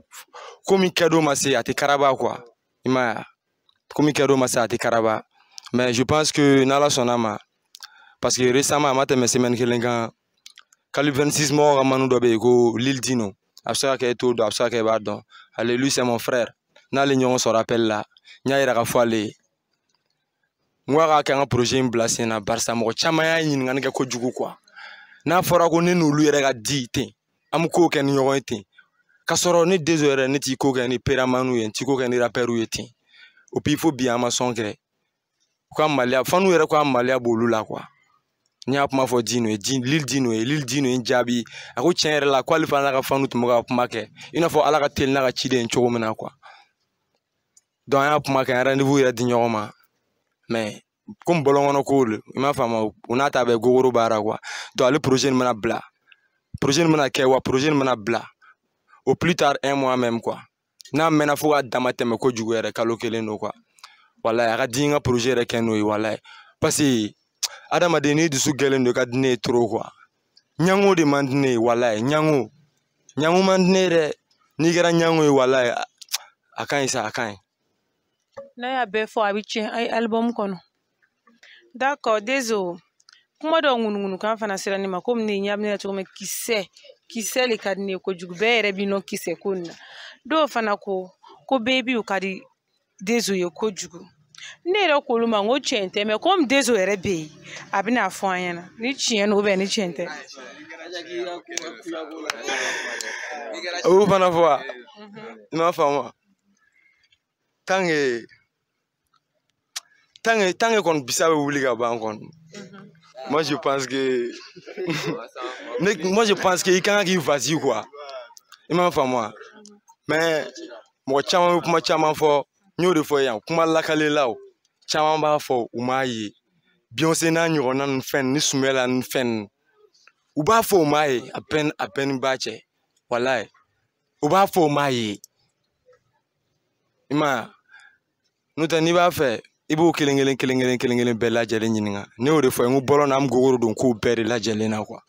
komi kado à te karaba quoi mais comme ima komi kado à te karaba mais je pense que nala son ama parce que récemment ma te messe men kelenga kali 26 mois manou dobe go lil dino absaka ke tout do absaka ke bardon c'est mon frère nala nyon se rappelle là nyaira ka fois les N ko a ka kɛ an ka in bila sen na barisa mɔgɔ caman y'a ɲininkali kɛ kojugu n'a fɔra ko ne n'olu yɛrɛ ka di ten an bɛ kow kɛ ni ɲɔgɔn ye ten k'a sɔrɔ ne dezo yɛrɛ ne t'i ko kɛ ni peramaniw ye n t'i ko kɛ ni rapɛriw ye ten o fo bi an ma sɔn kɛ u ka maliya fanu yɛrɛ ko a maliya b'olu la n y'a kuma fɔ Dino ye Lili Dino ye Lili Dino ye jaabi a ko tiɲɛ yɛrɛ la k'ale fana n'a ka fanu tun bɛ ka kuma kɛ i n'a fɔ ala ka teli n'a ka ciden ye cogo min na an y'a kuma kɛ an yɛrɛ di ɲɔgɔn ma komi bɔlɔn ko don i m'a faamu u n'a ta bɛɛ gogoro b'a la ale nin mana bila nin mana kɛ wa nin mana bila au plus tard un mois même n'a mɛnna fo k'a dama tɛmɛ kojugu yɛrɛ kalo kelen don walayi a ka di n ka yɛrɛ kɛ n'o ye walayi paseke adamaden n'i dusu gɛlɛn don i ka di ne ye trop ɲango de man di ne ye walayi ɲango ɲango man di ne ye dɛ n'i kɛra ɲango ye walayi a ah, ka ah, ɲi sa a ah, ka ɲi n'a y'a bɛɛ fɔ a bɛ tiɲɛ a ye alibamu kɔnɔ d'accord déso kuma dɔ ŋunuŋunukan fana sera ne ma komi ne ɲa bɛ ne la cogo min kisɛ kisɛ le ka di ne ye kojugu bɛɛ yɛrɛ b'i nɔ kisɛ ko nin na dɔw fana ko ko bebiw ka di dezo ye kojugu ne yɛrɛ k'olu ma n ko tiɲɛ tɛ mɛ komi dezo yɛrɛ bɛ yen a bɛ n'a fɔ an ɲɛna ni tiɲɛ don ni tiɲɛ tɛ o fana fɔ wa mhm. i m'a faamu wa tant que tanke kɔni bisa bɛ wuli ka ban kɔni mhm. moi je pense que (laughs) moi je pense que i kan ka k'i vasi quoi i m'a faamu wa mais mɔgɔ caman bɛ kuma caman fɔ n y'o de fɔ yan kuma lakalelaw caman b'a fɔ u m'a ye beyonce n'a ɲɔgɔnna ni fɛn ni sunbɛla ni fɛn ninnu u b'a fɔ u m'a ye a peine a peine b'a cɛ walayi u b'a fɔ u m'a ye i ma n'o tɛ n'i b'a fɛ i b'o kelen kelen kelen kelen kelen kelen bɛɛ lajɛlen ɲininka ne y'o de fɔ n ko bɔlɔn na gogoro don k'u bɛɛ de lajɛlen na kuwa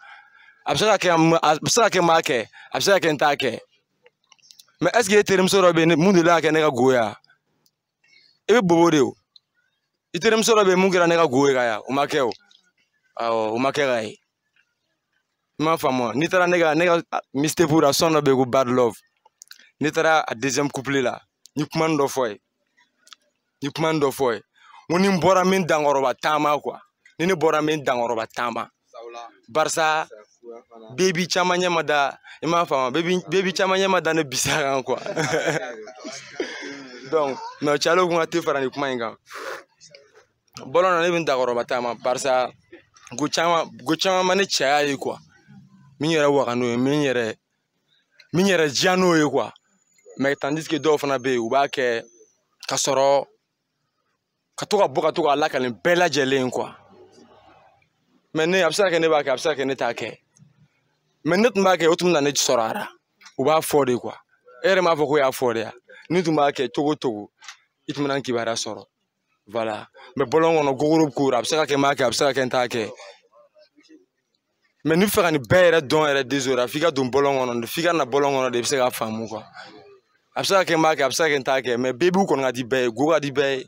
a bɛ se ka kɛ a bɛ se ka kɛ n b'a kɛ a bɛ se ka kɛ n t'a kɛ mɛ ɛseke e terimuso dɔ bɛ yen mun de y'a kɛ ne ka goya i e bɛ bobo de o i terimuso dɔ bɛ yen mun kɛra ne ka goya ka yan o ma kɛ o awɔ o ma kɛ ka ye i m'a faamu n'i taara ne ka ne ka mistake la sɔn dɔ bɛ yen ko bad love n'i taara a deuxième couple la n ye kuma dɔ fɔ yen ni kuma dɔ fɔ ye ko ni bɔra min dankɔrɔba taama kuwa ni ni bɔra min dankɔrɔba taama barisa bebi chama ɲɛma da i m'a faamu bebi chama ɲɛma da ne bisa kan kuwa dɔnku mɛ calo kun ka te fara ni kuma in kan bɔlɔn na ne bɛ dakɔrɔba taama barisa go caman go caman ma ne caya ye kuwa min yɛrɛ waga n'o ye min yɛrɛ min yɛrɛ diya n'o ye kuwa mɛ tandis que dɔw fana bɛ yen u b'a kɛ ka sɔrɔ ka to ka bɔ ka to k'a lakalen bɛɛ lajɛlen kuwa mɛ ne a bɛ se ka kɛ ne b'a kɛ a bɛ se ka kɛ ne t'a kɛ mɛ ne tun b'a kɛ o tun bɛ na ne sɔrɔ a u b'a fɔ de kuwa e yɛrɛ m'a fɔ ko y'a fɔ de ya ni tun b'a kɛ cogo o cogo i tun bɛna n kibaruya sɔrɔ voilà mɛ bɔlɔn kɔnɔ gogoro bɛ k'o la a bɛ se ka kɛ n kɛ a bɛ se ka kɛ n t'a kɛ mɛ n'i bɛ fɛ ka nin bɛɛ yɛrɛ dɔn yɛrɛ désolé f'i ka don bɔlɔn kɔnɔ de f'i ka na bɔlɔn kɔnɔ de i bɛ se k'a faamu kuwa a bɛ se ka kɛ n kɛ a bɛ se ka kɛ n t'a kɛ mɛ bɛɛ b'u kɔnɔ ka di bɛɛ ye go ka di bɛɛ ye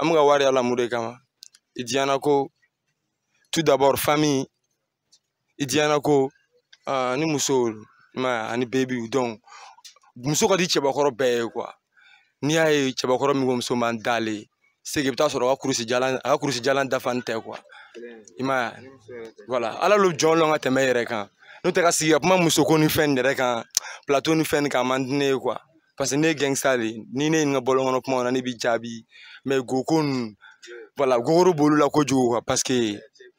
an bɛ wari ala la mun de kama i diɲɛna ko tu dabord famille i diɲɛna ko uh, ni muso m'a ani baby donc muso ka di cɛbakɔrɔ bɛɛ ye kuwa n'i y'a ye cɛbakɔrɔ min ko muso man d'ale ye segi i bɛ taa sɔrɔ a ka kurusi jalan a kurusi jalan dafani tɛ kuwa i m'a ye voilà ala lo jɔn lɔn ka tɛmɛ yɛrɛ kan n'o tɛ ka sigi ka kuma musoko ni fɛn yɛrɛ kan plateau ni fɛn kan a man di ne ye kuwa parce que ne ye gangsta de ye ni ne ye n ka bɔlɔn kumaw na ne bi jaabi mɛ goko ninnu voilà parce que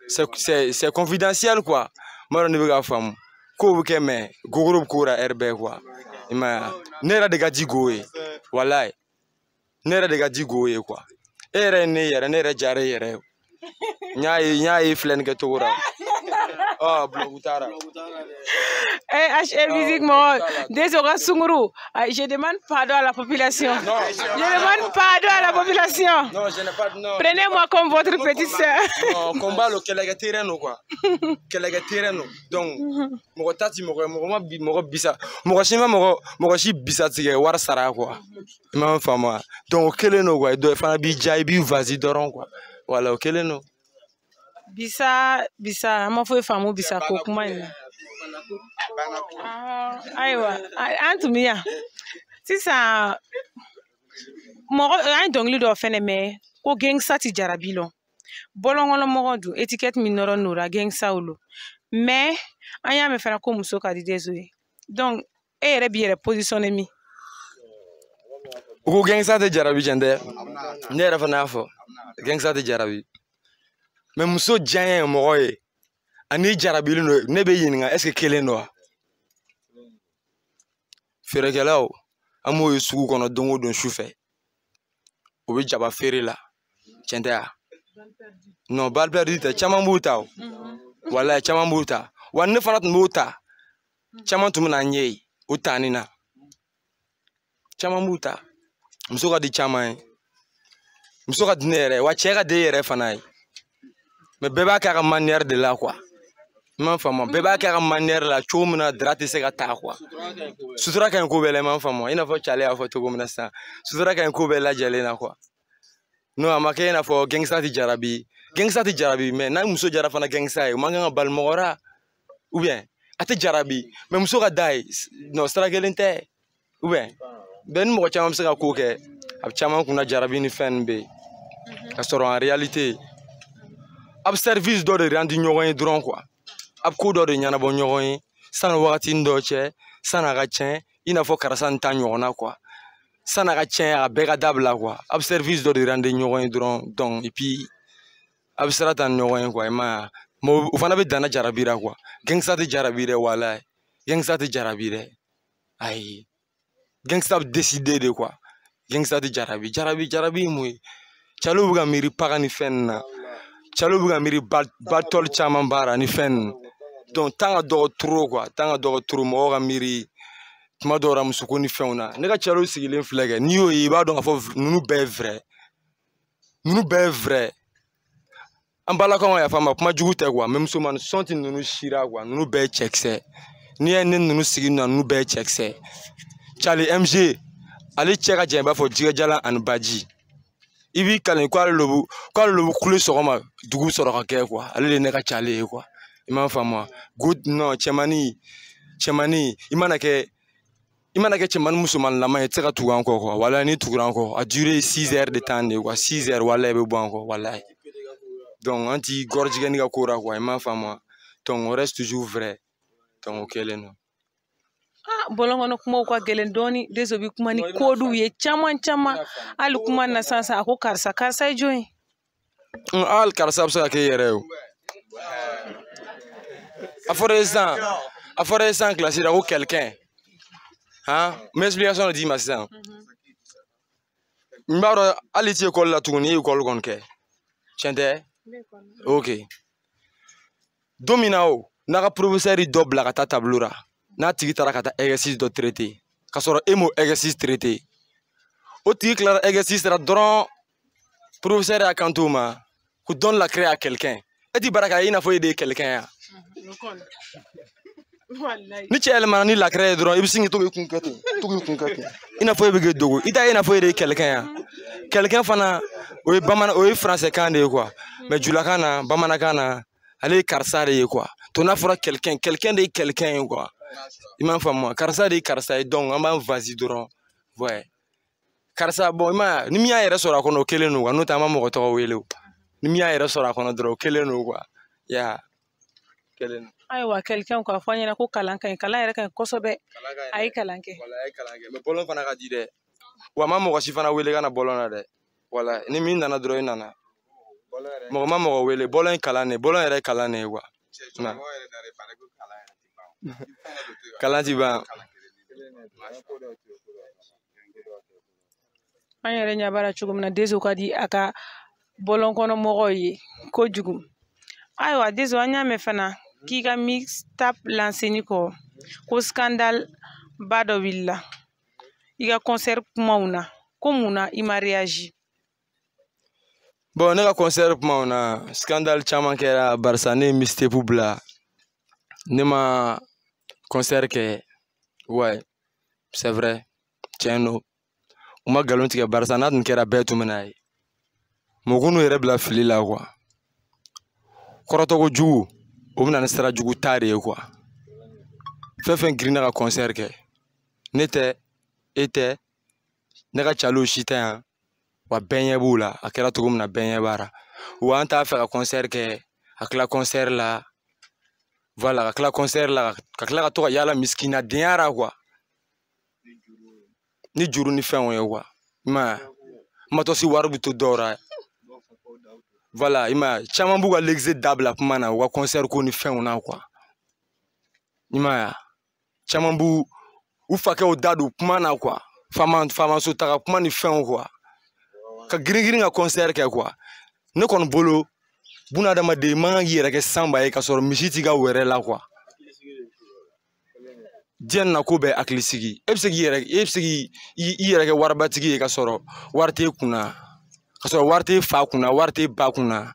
c'est confidentiel quoi n ne bɛ k'a faamu kow bɛ kɛ m'a ne de ka di go ye walayi de ka di go quoi e ne yɛrɛ ne yɛrɛ diyara e yɛrɛ ye n y'a ye Ah, blogu Eh, HR Musique, moi, désolé, Sunguru, eh, je demande pardon à la population. Non, je, demande pardon à la population. Non, je n'ai pas. de Non. Prenez-moi comme votre petite sœur. Non, combat le Kelaga ou quoi. Kelaga Terreno. Donc, mon tati, mon mon bisa. Mon chima, mon chi bisa, que war sara, quoi. Même femme, Donc, Keleno, quoi. Il doit faire un bija, bi, vas-y, doron, quoi. Voilà, Keleno. Okay, bisa bisa an ma foyi e faamu bisa ah, ah, ah, ko kuma in na ayiwa an tun bɛ yan sisan mɔgɔ an ye dɔnkili dɔ fɛnɛ mɛn ko gengsa ti jarabi lɔ bɔlɔnkɔnɔmɔgɔ don etikɛti min nɔrɔ nora gensaw lo mɛ an y'a mɛn fana ko muso ka di dezo ye donc e yɛrɛ b'i yɛrɛ positiɔne min u ko gengsa tɛ jarabi cɛn tɛ ne yɛrɛ fana y'a fɔ gengsa tɛ jarabi mɛ muso diya ye mɔgɔ ye ani jarabilen don ne bɛ ɲininka ɛseke kelen don wa feerekɛlaw an b'o ye sugu kɔnɔ don o don sufɛ o bɛ jaba feere la tiɲɛ tɛ wa non balipɛridi tɛ caman b'u ta o walayi caman b'u ta wa ne fana tun b'u ta caman tun bɛna n ɲɛ yen o tani na caman b'u ta muso ka di caman ye muso ka di ne yɛrɛ wa cɛ ka di e yɛrɛ fana ye mɛ bɛɛ b'a kɛ a ka maniyɛri de la kuwa i m'a faamu bɛɛ b'a kɛ a ka mhm. maniyɛri la cogo min na dara tɛ se ka taa kuwa sutura ka ɲi ko bɛɛ la i m'a faamu i n'a fɔ cale y'a fɔ cogo min na sisan sutura ka ɲi ko bɛɛ lajɛlen na kuwa non a ma kɛ i n'a fɔ gɛngisa tɛ jarabi gɛngisa tɛ jarabi mɛ n'a muso jara fana gɛngisa ye o man kan ka balimɔgɔra ubiyɛn a tɛ jarabi mɛ muso ka da ye non sira kelen tɛ ubiyɛn bɛɛ ni mɔgɔ caman bɛ se ka ko kɛ a bɛ caman kunna jarabi ni fɛn ninnu bɛ yen mhm. ka sɔrɔ en réalité a bɛ service dɔ de randi ɲɔgɔn ye dɔrɔn kuwa a bɛ ko dɔ de ɲɛnabɔ ɲɔgɔn ye sanni wagati dɔ cɛ sanni a ka tiɲɛ i n'a fɔ karisa nin ta ɲɔgɔnna kuwa sanni a ka tiɲɛ a bɛɛ ka dabila kuwa a bɛ service dɔ de randi ɲɔgɔn ye dɔrɔn dɔn et puis a bɛ sira ta ni ɲɔgɔn ye kuwa i ma ya mɛ o fana bɛ danna jarabi la kuwa gangsta tɛ jarabi dɛ walayi gangsta tɛ jarabi dɛ ayi gangsta bɛ décider de kuwa gangsta tɛ jarabi jarabi jarabi ye mun ye calo bɛ ka miiri paga ni fɛn nin na cɛlu bɛ ka miiri ba tɔli caman b'a la ni fɛn ninnu donc tan ka dɔgɔ toro kuwa tan ka dɔgɔ toro mɔgɔw ka miiri kuma dɔw la musoko ni fɛnw na ne ka cɛlu sigilen filɛ kɛ n'i y'o ye i b'a dɔn k'a fɔ ninnu bɛɛ ye vrai ninnu bɛɛ ye vrai an balakaw ka yafa ma kuma jugu tɛ kuwa mɛ musomanin sɔn tɛ ninnu si la kuwa ninnu bɛɛ ye cɛkisɛ n'i ye ne ninnu sigi na ninnu bɛɛ ye cɛkisɛ cali mg ale cɛ ka jan i b'a fɔ jɛgɛjalan ani baji i b'i kalen ko ale lobu ko ale lobu kule sɔgɔma dugu sɔrɔ ka kɛ kuwa ale de ne ka ca ale ye kuwa i m'a faamu good nɔ cɛmani cɛmani i mana kɛ i mana kɛ cɛmani musoman lama ye i tɛ se ka tugu an kɔ kuwa wala ni tugura an kɔ a dure ye six heures de temps de kuwa six heures wala i bɛ bɔ an kɔ wala donc an ti ni ka ko ra kuwa i m'a faamu donc on reste toujours vrai donc o kɛlen don Ah, bɔlɔnkɔnɔ kumaw ka gɛlɛn dɔɔni dezo bi kuma ni koduw ye caman caman hali kuma na sisan a ko karisa karisa ye jɔn ye hali karisa bɛ se ka kɛ yɛrɛ o a fɔra a fɔra sisan kilasi ko kɛlɛkɛn han n bɛ explication d'i ma sisan n b'a dɔn hali i ekɔli la tuguni i ye ekɔli kɔni kɛ tiɲɛ ok don min na o n'a ka professeur dɔ bila ka ta tableau n'a tigi taara ka taa dɔ k'a sɔrɔ e m'o o tigi tilara sera dɔrɔn y'a kan to ma ko donne la créer à quelqu'un e ti baara kɛ i n'a fɔ e de ye kɛlɛkɛn ya ni cɛ yɛlɛmana ni lakɛrɛ ye dɔrɔn i bɛ sin k'i to k'i kun kɛ ten to k'i kun kɛ ten i n'a fɔ e bɛ k'i dogo i t'a ye i n'a fɔ e de ye kɛlɛkɛn ya kɛlɛkɛn fana o ye bamanan o ye faransɛkan de ye kuwa mɛ julakan na bamanankan na ale ye karisa de ye kuwa to n'a fɔra kɛlɛkɛn kɛlɛkɛn de ye kɛlɛkɛn ye kuwa E i m'a faamu karisa de ye karisa ye dɔn an b'an vazi dɔrɔn wɛ karisa bɔn i ma ni min y'a yɛrɛ sɔrɔ a kɔnɔ o kelen don n'o tɛ an ma mɔgɔ tɔgɔ wele o ni min y'a yɛrɛ sɔrɔ a kɔnɔ dɔrɔn o kelen don kuwa ya kelen don. ayiwa kɛlikɛnw k'a fɔ an ɲɛna ko kalan ka ɲi kalan yɛrɛ ka ɲi kosɛbɛ a ye kalan kɛ. wala a ye kalan kɛ mɛ bɔlɔn fana ka di dɛ wa a ma mɔgɔ si fana wele ka na bɔlɔn na dɛ wala ni min nana dɔrɔn i e nana mɔgɔ ma mɔgɔ wele bɔlɔn ye kalan de ye bɔlɔn yɛrɛ ye kalan de ye kuwa. cɛ cɛkɔrɔba yɛrɛ dalen kalan ban an yɛrɛ ɲɛ cogo mina na dezo ka di a ka bɔlɔnkɔnɔmɔgɔw ye kojugu ayiwa dezo an y'a mɛn fana k'i ka mixtap lanseni kɔ ko skandal ba dɔ wulila i ka kɔnsɛri kumaw na ko mun na i ma reagi bon ne ka kɔnsɛri kumaw na skandal caman kɛra barisa ne ye mixtape bila ne ma concert kɛ ouais c'est vrai tiɲɛ don u ma nkalon tigɛ barisa n'a tun kɛra bɛɛ tun bɛna ye mɔgɔ yɛrɛ bila fili la kɔrɔtɔko jugu o bɛna ni sira jugu ta de ye fɛn fɛn girinna ka kɔnsɛri kɛ ne tɛ e tɛ ne ka calo si tɛ yan wa bɛɛ ɲɛ b'u la a kɛra cogo min na bɛɛ b'a la wa an t'a fɛ ka kɔnsɛri kɛ a tila kɔnsɛri la voilà ka kila concert la ka kila ka to ka yaala misikinadenya ni juru ni fɛnw ye kuwa i ma ya matɔsi wari voilà i ma ya caman b'u ka legize dabila kuma na concert ko ni fɛnw na kuwa i ma caman b'u u fakɛw da don kuma na kuwa faama kuma ni fɛnw kuwa ka girin girin ka concert kɛ kuwa ne kɔni bolo buna adamaden man kan k'i yɛrɛ kɛ sanba ye ka sɔrɔ misi t'i ka wɛrɛ la kuwa diɲɛ na ko bɛɛ hakilisigi e bɛ se k'i yɛrɛ e bɛ se k'i i yɛrɛ kɛ waribatigi ye ka sɔrɔ wari t'e kunna ka sɔrɔ wari t'e fa kunna wari t'e ba kunna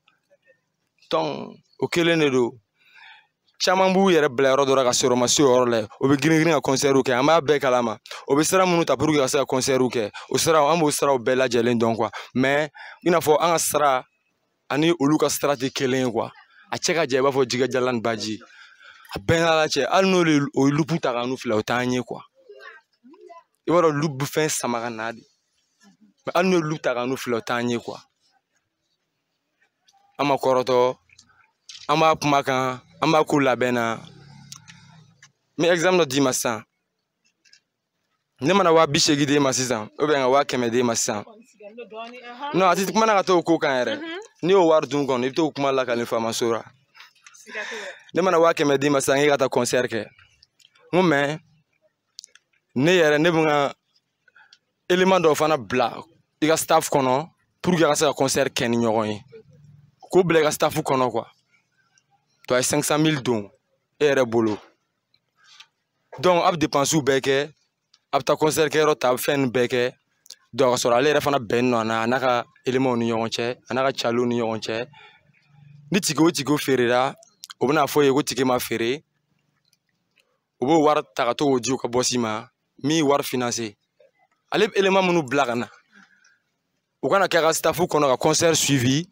tɔn o kelen de don caman b'u yɛrɛ bila yɔrɔ dɔ la ka sɔrɔ ma se o yɔrɔ la o bɛ girin girin ka kɔnsɛriw kɛ an b'a bɛɛ kalama o bɛ sira minnu ta puruke ka se ka kɔnsɛriw kɛ o siraw an b'o siraw bɛɛ lajɛlen dɔn kuwa mɛ i n'a fɔ an ka sira ani olu ka sira tɛ kelen ye a cɛ ka jan i b'a fɔ jɛgɛ jalan ni baji a bɛɛ n'a cɛ hali n'olu o ye lupu ta ka n'u o t'an ye i b'a dɔn lu fɛn sama ka na de mɛ hali n'olu ta ka n'u o t'an ye an ma kɔrɔtɔ an b'a kuma kan an b'a ko labɛn na n bɛ dɔ d'i ma sisan ne mana waa bi seegin d'e ma sisan ka waa kɛmɛ d'e ma sisan a tɛ kuma na ka t'o ko kan yɛrɛ n'i y'o wari dun kɔni i bɛ t'o kuma lakali faamaso la ne mana waa kɛmɛ d'i ma sisan k'e ka taa kɔnsɛri kɛ n ko mɛ ne yɛrɛ ne bɛ n ka eleman dɔ fana bila i ka staff kɔnɔ puruke a ka se ka kɔnsɛri kɛ ni ɲɔgɔn ye k'o bila i ka staff kɔnɔ kuwa to a ye cinq cent mille don e yɛrɛ bolo donc a bɛ depansiw bɛɛ kɛ a bɛ taa kɔnsɛri kɛyɔrɔ ta a bɛ fɛn ninnu bɛɛ kɛ dɔw ka sɔrɔ ale yɛrɛ fana bɛn nɔ na a n'a ka elemanw ni ɲɔgɔn cɛ a n'a ka caliw ni ɲɔgɔn cɛ ni tigi o tigi feerela o bɛna fɔ ye ko tigi ma feere u b'o wari ta ka to k'o di u ka bɔsi ma min wari finanse ale bɛ eleman minnu bila ka na u kana kɛ ka stafu kɔnɔ ka concert suivi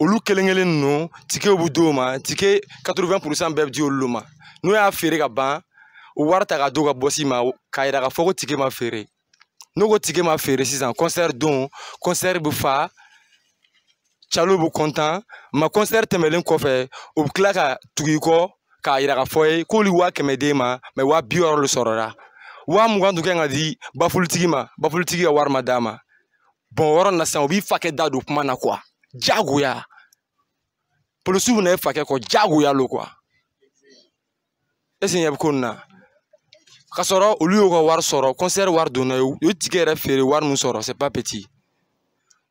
olu kelen kelen ninnu tikiw bɛ di o ma tike 80 pourcent bɛɛ bɛ di olu ma n'u y'a feere ka ban o wari ta ka di u ka bɔsi ma k'a yira k'a fɔ ko tigi ma feere n'o ko tigi ma feere sisan kɔnsɛri don kɔnsɛri bɛ fa calo bɛ kɔntan ma kɔnsɛri tɛmɛlen kɔfɛ o bɛ tila ka tugu i kɔ k'a yira k'a fɔ ye k'olu waa kɛmɛ d'e ma mɛ waa bi wɔɔrɔ de sɔrɔla waa mugan tun kan ka di bafulitigi ma bafulitigi ka wari ma d'a ma bɔn o yɔrɔ in na sisan u b'i fakɛ da don kuma na kuwa diyagoya polisiw bɛ na e fakɛ kɔ diyagoya lo kuwa est ce que ɲɛ bɛ ko nin na K'a sɔrɔ olu y'u ka wari sɔrɔ concert wari donna u ye ticket yɛrɛ feere wari min sɔrɔ c'est pas petit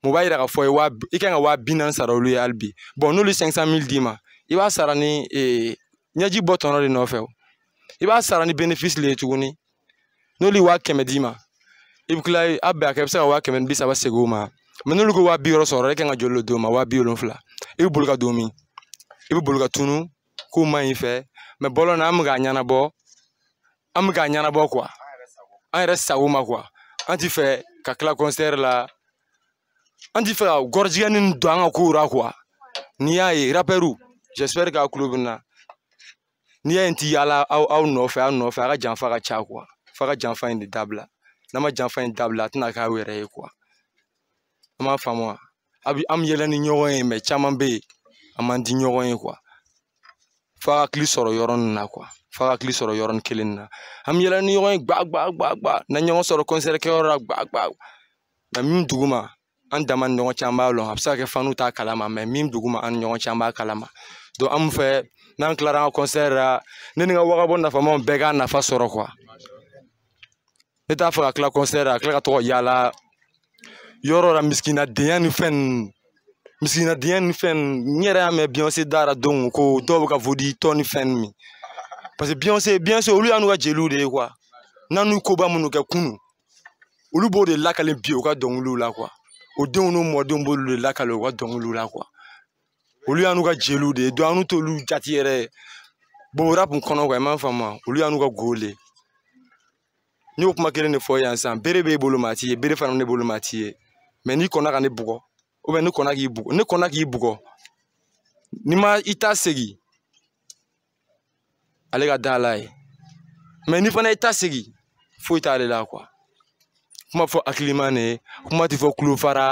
o b'a yira k'a fɔ i kan ka wa bi naani sara olu ye hali bi n'olu ye 500000 d'i ma i b'a sara ni ɲɛji bɔ tɔnɔ de nɔfɛ i b'a sara ni bénéfice de ye tuguni n'olu ye wa kɛmɛ d'i ma i bɛ tila a bɛɛ a kɛ i bɛ se ka wa kɛmɛ ni bi saba segin o ma n'olu ko wa bi wɔɔrɔ sɔrɔ e kan ka joli de d'o ma wa bi wolonfila i bɛ boli ka don min i bɛ boli ka tunu k'u man ɲi fɛ bɔlɔn na an bɛ k'a ɲɛnabɔ an bɛ k'a ɲɛnabɔ kuwa an yɛrɛ sago ma kuwa an ti fɛ ka kila kɔnsɛri la an ti fɛ ka gɔrijigɛ ni don an ka kow ra kuwa n'i y'a ye rapɛriw j'espère k'a kulo bɛ na n'i y'a ye ti yaala aw aw nɔfɛ aw nɔfɛ a ka janfa ka ca kuwa f'a ka janfa in de dabila n'a ma janfa in dabila a tɛna k'aw yɛrɛ ye kuwa an m'a faamu wa a bi an yɛlɛ ni ɲɔgɔn ye mɛ caman bɛ yen a man di ɲɔgɔn ye kuwa f'a hakili sɔrɔ yɔrɔ ninnu na kuwa f'a ka hakili sɔrɔ yɔrɔnin kelen na an yɛlɛ ni ɲɔgɔn ye gba gba gba gba na ɲɔgɔn sɔrɔ kɔnsɛri kɛyɔrɔ la gba gba min duguma an dama ni ɲɔgɔn cɛ an b'a lɔn a bɛ se ka kɛ faniw t'a kalama mɛ min duguma an ah, ni ɲɔgɔn cɛ an b'a kalama donc an fɛ n'an tilara an ka kɔnsɛri la ne ni n ka wakabɔ nafamaw bɛɛ k'a nafa sɔrɔ kuwa ne t'a fɛ ka tila kɔnsɛri la ka tila ka tɔgɔ yaala yɔrɔ la ni fɛn ninnu misikinadenya ni fɛn ninnu n yɛrɛ y'a mɛn biyɔnse don ko dɔw bɛ ka wodi tɔ ni fɛn min parce que beyonce beyonce olu y'an'u ka jeliw de ye kuwa n'an n'u koba minnu kɛ kunu olu b'o de lakale bi u ka dɔnkiliw la kuwa o denw n'u mɔdenw b'olu de lakale u ka dɔnkiliw la kuwa olu y'an'u ka jeliw de ye donc an n'u t'olu jati yɛrɛ ye bon rap kɔnɔ kuwa i m'a faamu wa olu y'an'u ka go de ye n y'o kuma kelen de fɔ yan sisan bere b'e bolo maa t'i ye bere fana ne bolo maa t'i ye mɛ n'i kɔnna ka ne bugɔ ubiyɛn ne kɔnna k'i bugɔ ne kɔnna k'i bugɔ n'i ma i t'a segin ale ka dala ye mɛ ni fana ye ta segi foyi t'ale la kuwa kuma fɔ hakilima ne ye kuma tɛ fɔ kulofara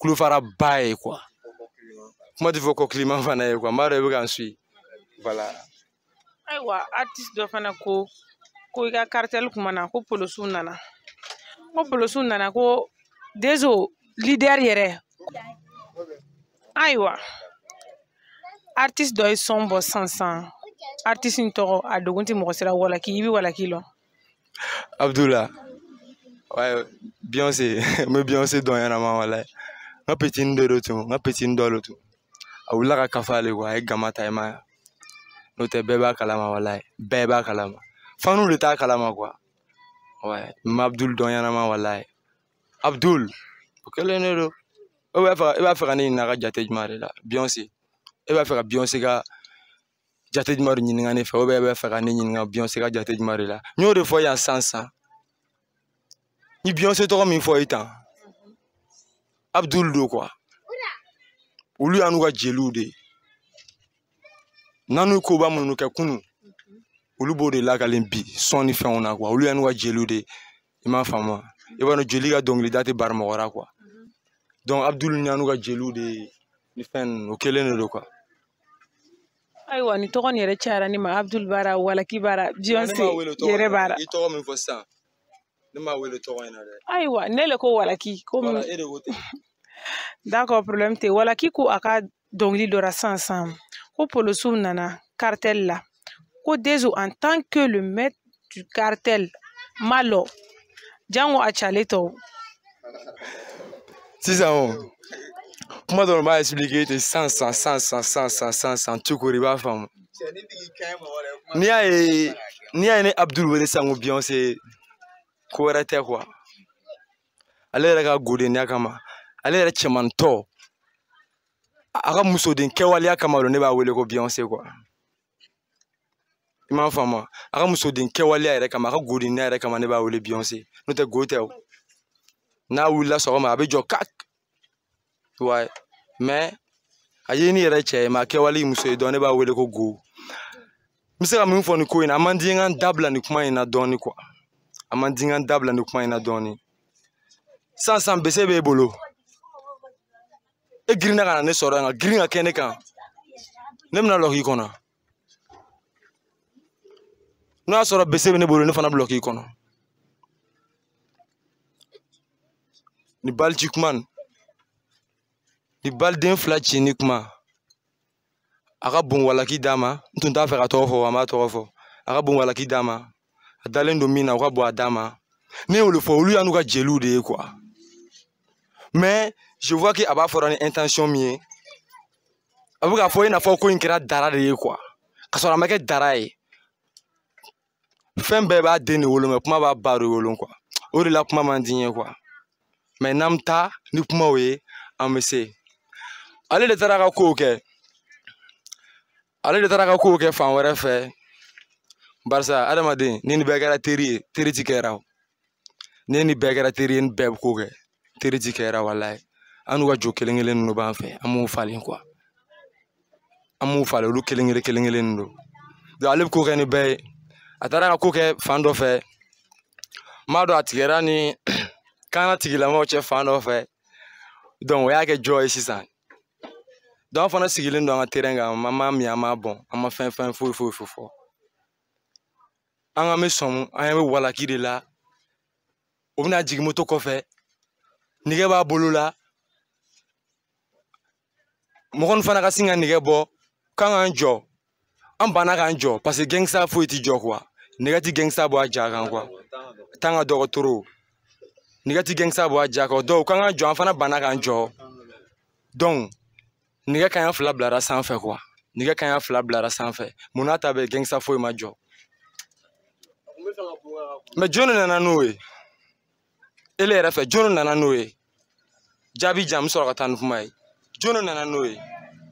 kulofara ba ye kuwa kuma tɛ fɔ kɔkilima fana ye kuwa n b'a dɔn i bɛ ka n suyi voilà ayiwa artiste dɔ fana ko ko i ka cartel kuma na ko polosiw nana ko polosiw nana ko dezo leader yɛrɛ ayiwa artiste dɔ ye sɔn bɔ sansan artiste in tɔgɔ a dogun tɛ mɔgɔ sira walaki i bɛ walaki lɔ abdula ouais, Beyoncé n (laughs) bɛ Beyoncé dɔn ɲɛnama wala n ka petini dɔ de tun n ka petini dɔ de tun a wulila ka kafa ale kuwa a ye gama ta i e ma n'o tɛ bɛɛ b'a kalama wala e bɛɛ b'a kalama fanu de t'a kalama kuwa ouais, n ma Abdul dɔn ɲɛnama wala e. Abdul o kɛlen de don e b'a fɛ ka ne ɲininka a ka jate jumɛn de la Beyoncé e b'a fɛ ka Beyoncé ka jate juman de ɲininga ne fɛ ubiyɛn i bɛ fɛ ka ne ɲininga biyɔnse ka jate juman mhm. de la n y'o de fɔ yan san san ni biyɔnse tɔgɔ min fɔ i tan abdul do kuwa olu y'an'u ka jeliw de ye n'an'u koba minnu kɛ kunu olu b'o de lakalen bi sɔn ni fɛnw na kuwa olu y'an'u ka jeliw de ye i m'a faamu wa i b'a dɔn jeli ka dɔnkilida tɛ bari mɔgɔ ra kuwa donc abdul y'an'u ka jeliw de ye ni fɛn ninnu o kelen de do kuwa ayiwa ni tɔgɔ nin yɛrɛ cayara ni ma abdul bara walaki bara biyonse yɛrɛ bara ayiwa ne le ko walaki komi e de problème tɛ walaki ko a ka dɔnkili dɔra san san ko polosiw nana cartel la ko dezo en tant que le maître du cartel ma lɔ jango a cale tɔ sisan o kuma dɔ b'a expliquer tɛ san san san san san san san san cogo ni i b'a n'i y'a ye n'i y'a ye ne abudulu wele ko biyɔnse ko wɛrɛ tɛ ale yɛrɛ kama ale a ka musoden kɛwaleya kama ne b'a wele ko i m'a faamu a ka musoden kɛwaleya yɛrɛ kama a ka godenya yɛrɛ kama ne b'a wele n'o tɛ go n'a wulila sɔgɔma a bɛ jɔ i b'a ye mɛ a ye ni yɛrɛ cɛ ye mɛ a kɛwale ye muso ye dɔn ne b'a wele ko go n bɛ se ka min fɔ nin ko in na a man di n ka n dabila nin kuma in na dɔɔni kuwa a man di n ka n dabila nin kuma in na dɔɔni san san bese b'e bolo e girinna ka na ne sɔrɔ yan ka girin ka kɛ ne kan ne bɛna lɔ k'i kɔnɔ n'o y'a sɔrɔ bese bɛ ne bolo ne fana bɛ lɔ k'i kɔnɔ nin baliji kuma nin Ni baliden chini ci ni kuma a ka bon walaki d'a ma n tun t'a fɛ ka tɔgɔ fɔ a m'a tɔgɔ fɔ ne y'o de fɔ olu de ye mais je vois que aba b'a ni intention min ye k'a n'a ko dara de ye kuwa ka sɔrɔ a ma kɛ b'a deni de wolo kuma b'a baro de wolo o la kuma man di n ye ni kumaw we amese ale de taara ka kow kɛ ale de taara ka kow kɛ fan wɛrɛ fɛ barisa adamaden ni nin bɛɛ kɛra teri ye teri ti kɛra o ni nin bɛɛ kɛra teri ye nin bɛɛ bi ko kɛ teri ti kɛra walayi an n'u ka jo kelen kelen ninnu b'an fɛ an m'u falen kuwa an m'u falen olu kelen kelen kelen kelen ninnu don ale bi ko kɛ ni bɛɛ ye a taara ka ko kɛ fan dɔ fɛ n b'a dɔn a tigɛra ni kaana tigilamɔgɔw cɛ fan dɔ fɛ o y'a kɛ jɔ ye sisan an fana sigilen don an ka tɛrɛn kan an ma min an m'a bɔn an ma fɛn fɛn foyi foyi foyi fɔ an ka bɛ sɔn an bɛ walaki de la o bɛna jigin moto kɔfɛ nɛgɛ b'a bolo la mɔgɔ min fana ka sin ka nɛgɛ bɔ k'an k'an jɔ an banna k'an jɔ paseke gɛngsa foyi ti jɔ kuwa nɛgɛ ti gɛngsa bɔ a ja kan kuwa t'an ka dɔgɔtɔrɔ nɛgɛ ti gɛngsa bɔ a ja kan dɔw k'an k'an jɔ an fana banna k'an jɔ dɔnku nɛgɛ kanɲɛ fila bilara sanfɛ kuwa nɛgɛ kanɲɛ fila bilara sanfɛ mun n'a ta bɛ gɛnkisa foyi ma jɔ mɛ jɔnni nana n'o ye ele yɛrɛ fɛ jɔnni nana n'o ye jaabi jan n sɔrɔ ka taa ni kuma ye jɔnni nana ye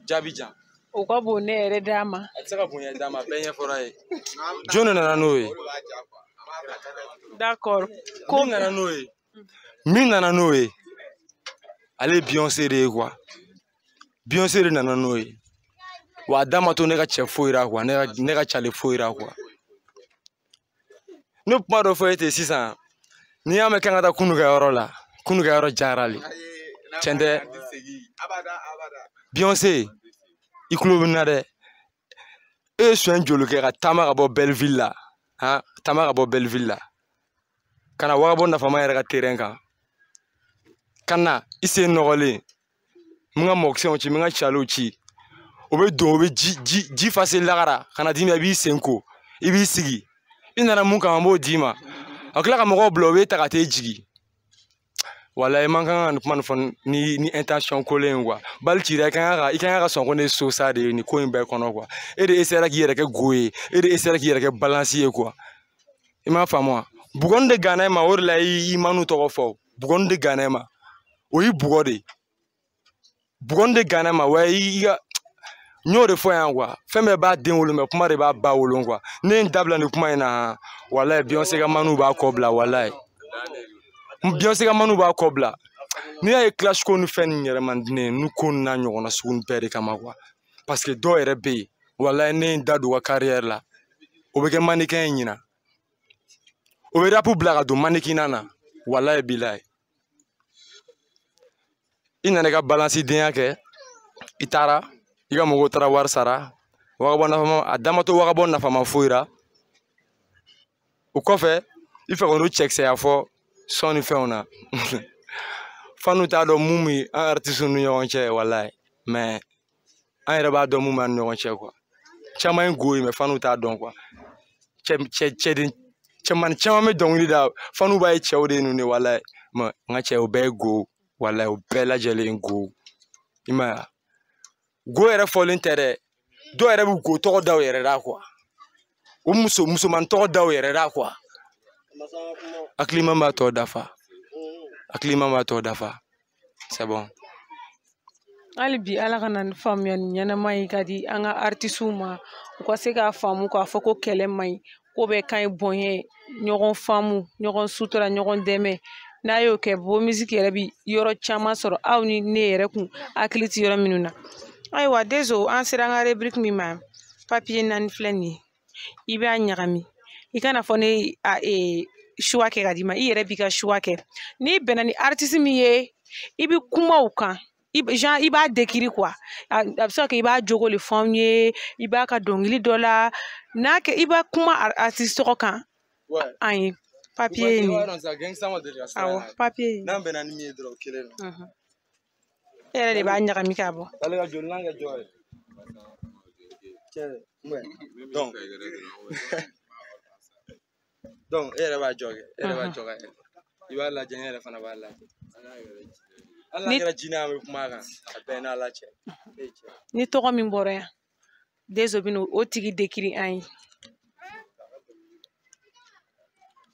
jaabi jan o ka bon ne ma a tɛ se ka bonya d'a ma bɛɛ ɲɛfɔra ye jɔnni nana ye d'accord ko min nana n'o ye min nana n'o ye ale ye biyɔnse Beyonce de nana n'o ye wa a da ma to ne ka cɛ foyi ra kuwa ne ka cale foyi ra kuwa ne kuma dɔ fɔ e ten n'i y'a mɛn kan kunu ka yɔrɔ la kunu ka yɔrɔ jara le tiɲɛ tɛ Beyonce i tulo bɛ dɛ e ye sonyɛn joli kɛ ka taama ka bɔ Belleville la han taama ka bɔ Belleville la ka na Wagabo Nafama yɛrɛ ka terrain kan ka na i sen n ka mɔkisɛw ci n bɛ n ka ji ji ji fase lagara e e ka na d'i ma i sigi i nana mun kan an b'o ka tila ka mɔgɔw jigi wala i e man kan kuma nin ni ni intention kolen ye bali ci i kan ka i kan ka ko ne so sa de ye ko in bɛɛ kɔnɔ e de esera k'i yɛrɛ kɛ go e de esera k'i yɛrɛ kɛ balansi ye i m'a faamu wa bugɔni de man'u tɔgɔ fɔ bugɔni de ganna e ma Bugɔni de gana ma wa i ka n y'o de fɔ yan fɛn bɛɛ b'a den wolo kuma de b'a ba wolo ne ye n dabila nin kuma in na walayi biyɔnse ka maniw b'a kɔ bila walayi biyɔnse ka maniw b'a kɔ bila n'i y'a ye kilasiko ni fɛn nin yɛrɛ man di ne ye nu ko n'a ɲɔgɔnna sugu bɛɛ de kama paseke dɔw yɛrɛ bɛ yen walayi ne ye n da don u ka kariyɛri la o bɛ kɛ manikɛ in ɲina o bɛ bila ka don manikinan na walayi b'i la i nana i ka balansi denya kɛ i taara i ka mɔgɔw taara wari sara wagabɔ nafama a dama to wagabɔ nafama foyira o kɔfɛ i fɛ kɔni cɛkisɛya fɔ sɔn ni fɛnw na (laughs) fanu t'a dɔn mun bɛ an artiste ni ɲɔgɔn cɛ walayi mɛ an yɛrɛ b'a dɔn mun b'an ni ɲɔgɔn cɛ kuwa caman ye go ye mɛ fanu t'a dɔn kuwa cɛ cɛ cɛden cɛmanin caman bɛ dɔnkili da fanu b'a ye cɛw de ye ninnu de walayi mɛ n ka cɛ o bɛɛ ye go wala o bɛɛ lajɛlen go i ma ya go yɛrɛ fɔlen tɛ dɛ dɔw yɛrɛ bɛ go tɔgɔ da u yɛrɛ la kuwa o muso musoman tɔgɔ da u yɛrɛ la kuwa hakilima b'a tɔ dafa hakilima b'a tɔ dafa c'est bon hali bi ala ka na ni faamuya ni ɲɛnɛma ye ka di an ka artisiw ma u ka se k'a faamu k'a fɔ ko kɛlɛ man ɲi ko bɛɛ ka ɲi bɔnyɛ ɲɔgɔn faamu ɲɔgɔn sutura ɲɔgɔn dɛmɛ n'a y'o kɛ bonbisiki yɛrɛ bi yɔrɔ caman sɔrɔ aw ni ne yɛrɛ kun hakili ti yɔrɔ minnu na ayiwa dezo an sera an ka rebriki min ma papiye naani filɛ nin ye i b'a ɲagami i kana fɔ ne a suwa e, kɛ ka d'i ma i yɛrɛ b'i ka suwa kɛ n'i bɛnna ni artiste min ye i bi kuma o kan Jean i b'a dekiri kuwa a bɛ se ka kɛ i b'a jogo le fɔ anw ye i b'a ka dɔnkili dɔ la n'a kɛ i b'a kuma artiste tɔgɔ kan an ye papiye ah uh-huh. eh, (laughs) uh-huh. ni awɔ papiye e yɛrɛ de b'a ɲagami ka bɔ donc e yɛrɛ b'a jɔ kɛ e yɛrɛ b'a jɔ ka i b'a lajɛ ne yɛrɛ fana b'a lajɛ hali n'a kɛra jinɛ an bɛ kuma a kan a bɛɛ n'a la cɛ ni tɔgɔ min bɔra yan dezo bɛ n'o tigi dekiri an ye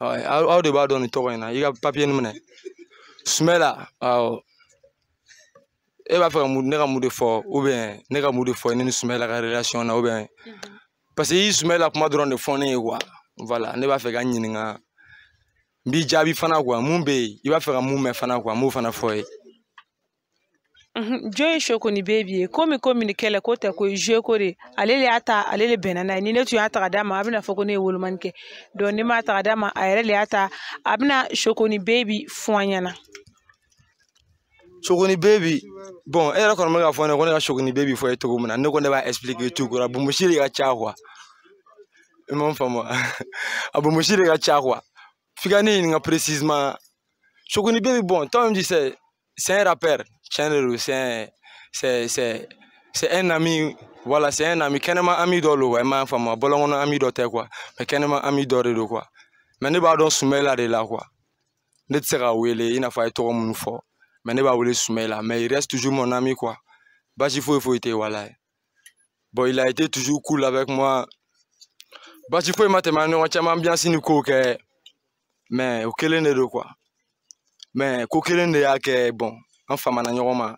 aw de b'a dɔn nin tɔgɔ in na i ka papiye nin minɛ sumɛla awɔ e b'a fɛ ka mun ne ka mun de fɔ ne ka mun de fɔ ne ni sumɛla ka relation na parce que i sumɛla kuma dɔrɔn de fɔ ne ye voilà ne b'a fɛ ka ɲininka n b'i jaabi fana mun bɛ yen i b'a fɛ ka mun mɛn fana n b'o fana fɔ ye Joyi Shoko ni Baby ye ko min ko min ni kɛlɛ k'o tɛ ko ye jeu ko de ye ale de y'a ta ale de bɛnna n'a ye ni ne tun y'a ta k'a d'a ma a bɛna fɔ ko ne ye wolomani kɛ ni n m'a ta k'a d'a ma a yɛrɛ de y'a ta a bɛna Shoko ni Baby fɔ an ɲɛna. Sogoni Baby bon e yɛrɛ kɔni bɛ k'a fɔ ne ye ko ne ka Sogoni Baby fɔ e ye cogo min na ne kɔni ne b'a expliquer tout court a bonbosi de ka ca quoi i m'a faamu wa (laughs) a bonbosi de ka ca quoi f'i ka ne ɲininka précisement Sogoni Baby bon toi même tu sais c'est un rappeur Chen Lu, c'est un ami, voilà, c'est un ami, qui un ami d'Olo, un ami de moi, un ami d'Ote, mais qui est un ami d'Ore, quoi. Mais ne pas donc ce la de là, quoi. Ne sera où il est, il n'a pas été fort mais ne pas où il là, mais il reste toujours mon ami, quoi. Bah, il faut, il faut être, voilà. Bon, il a été toujours cool avec moi. Bah, il faut, il m'a été maintenant, bien si nous coquons, mais au quel est quoi. Mais au quel est bon an famana ɲɔgɔn ma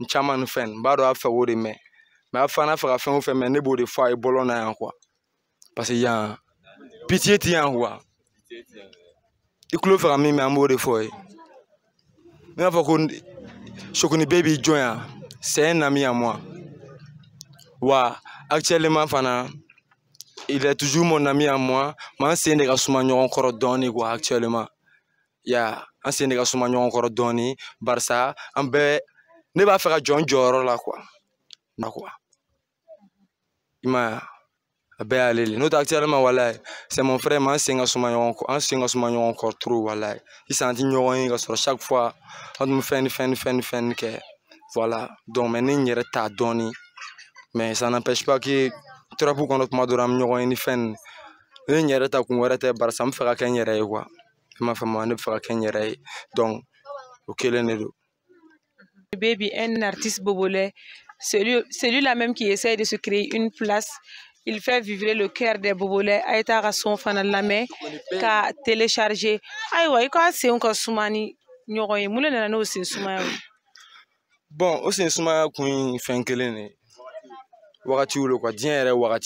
n caman ni fɛn a fait o de mɛn mɛ n'a fɛ ka ne b'o de a ye quoi? na parce pitié ti yan kuwa i tulo fɛ ka mais de foi. Mais avant qu'on fɔ ko sokonibe c'est un ami à moi wa actuellement fana il est toujours mon ami à moi Mais c'est un ka suma ɲɔgɔn quoi actuellement ya an sen de ka suma ɲɔgɔn kɔrɔ dɔɔni barisa an bɛɛ ne b'a fɛ ka jɔ n jɔyɔrɔ la kuwa na kuwa i ma ya n'o tɛ akitiyalɛma walayi c'est mon frère ma an sen ka suma ɲɔgɔn kɔ an sen suma ɲɔgɔn kɔrɔ trop walayi sisan an ti ɲɔgɔn ye ka chaque fois on me fait fɛn ni fɛn ni fɛn ni fɛn ni voilà donc mais ne n t'a dɔɔni mais ça n'empêche pas que trop kɔnɔ tuma dɔ la an bɛ ɲɔgɔn ye ni fɛn ni ne n yɛrɛ ta kun wɛrɛ tɛ barisa n bɛ fɛ ka kɛ m'a femme ne fera qu'un ka donc auquel est o Baby est un artiste bobolé celui-là celui même qui essaie de se créer une place. Il fait vivre le cœur des bobolais. à ye à son fana lamɛn télécharger aïe ouais quoi, c'est encore Soumani, ni ɲɔgɔn ye mun de nana bon aussi Soumani, sumaya kun ye fɛn kelen de quoi diɲɛ yɛrɛ quoi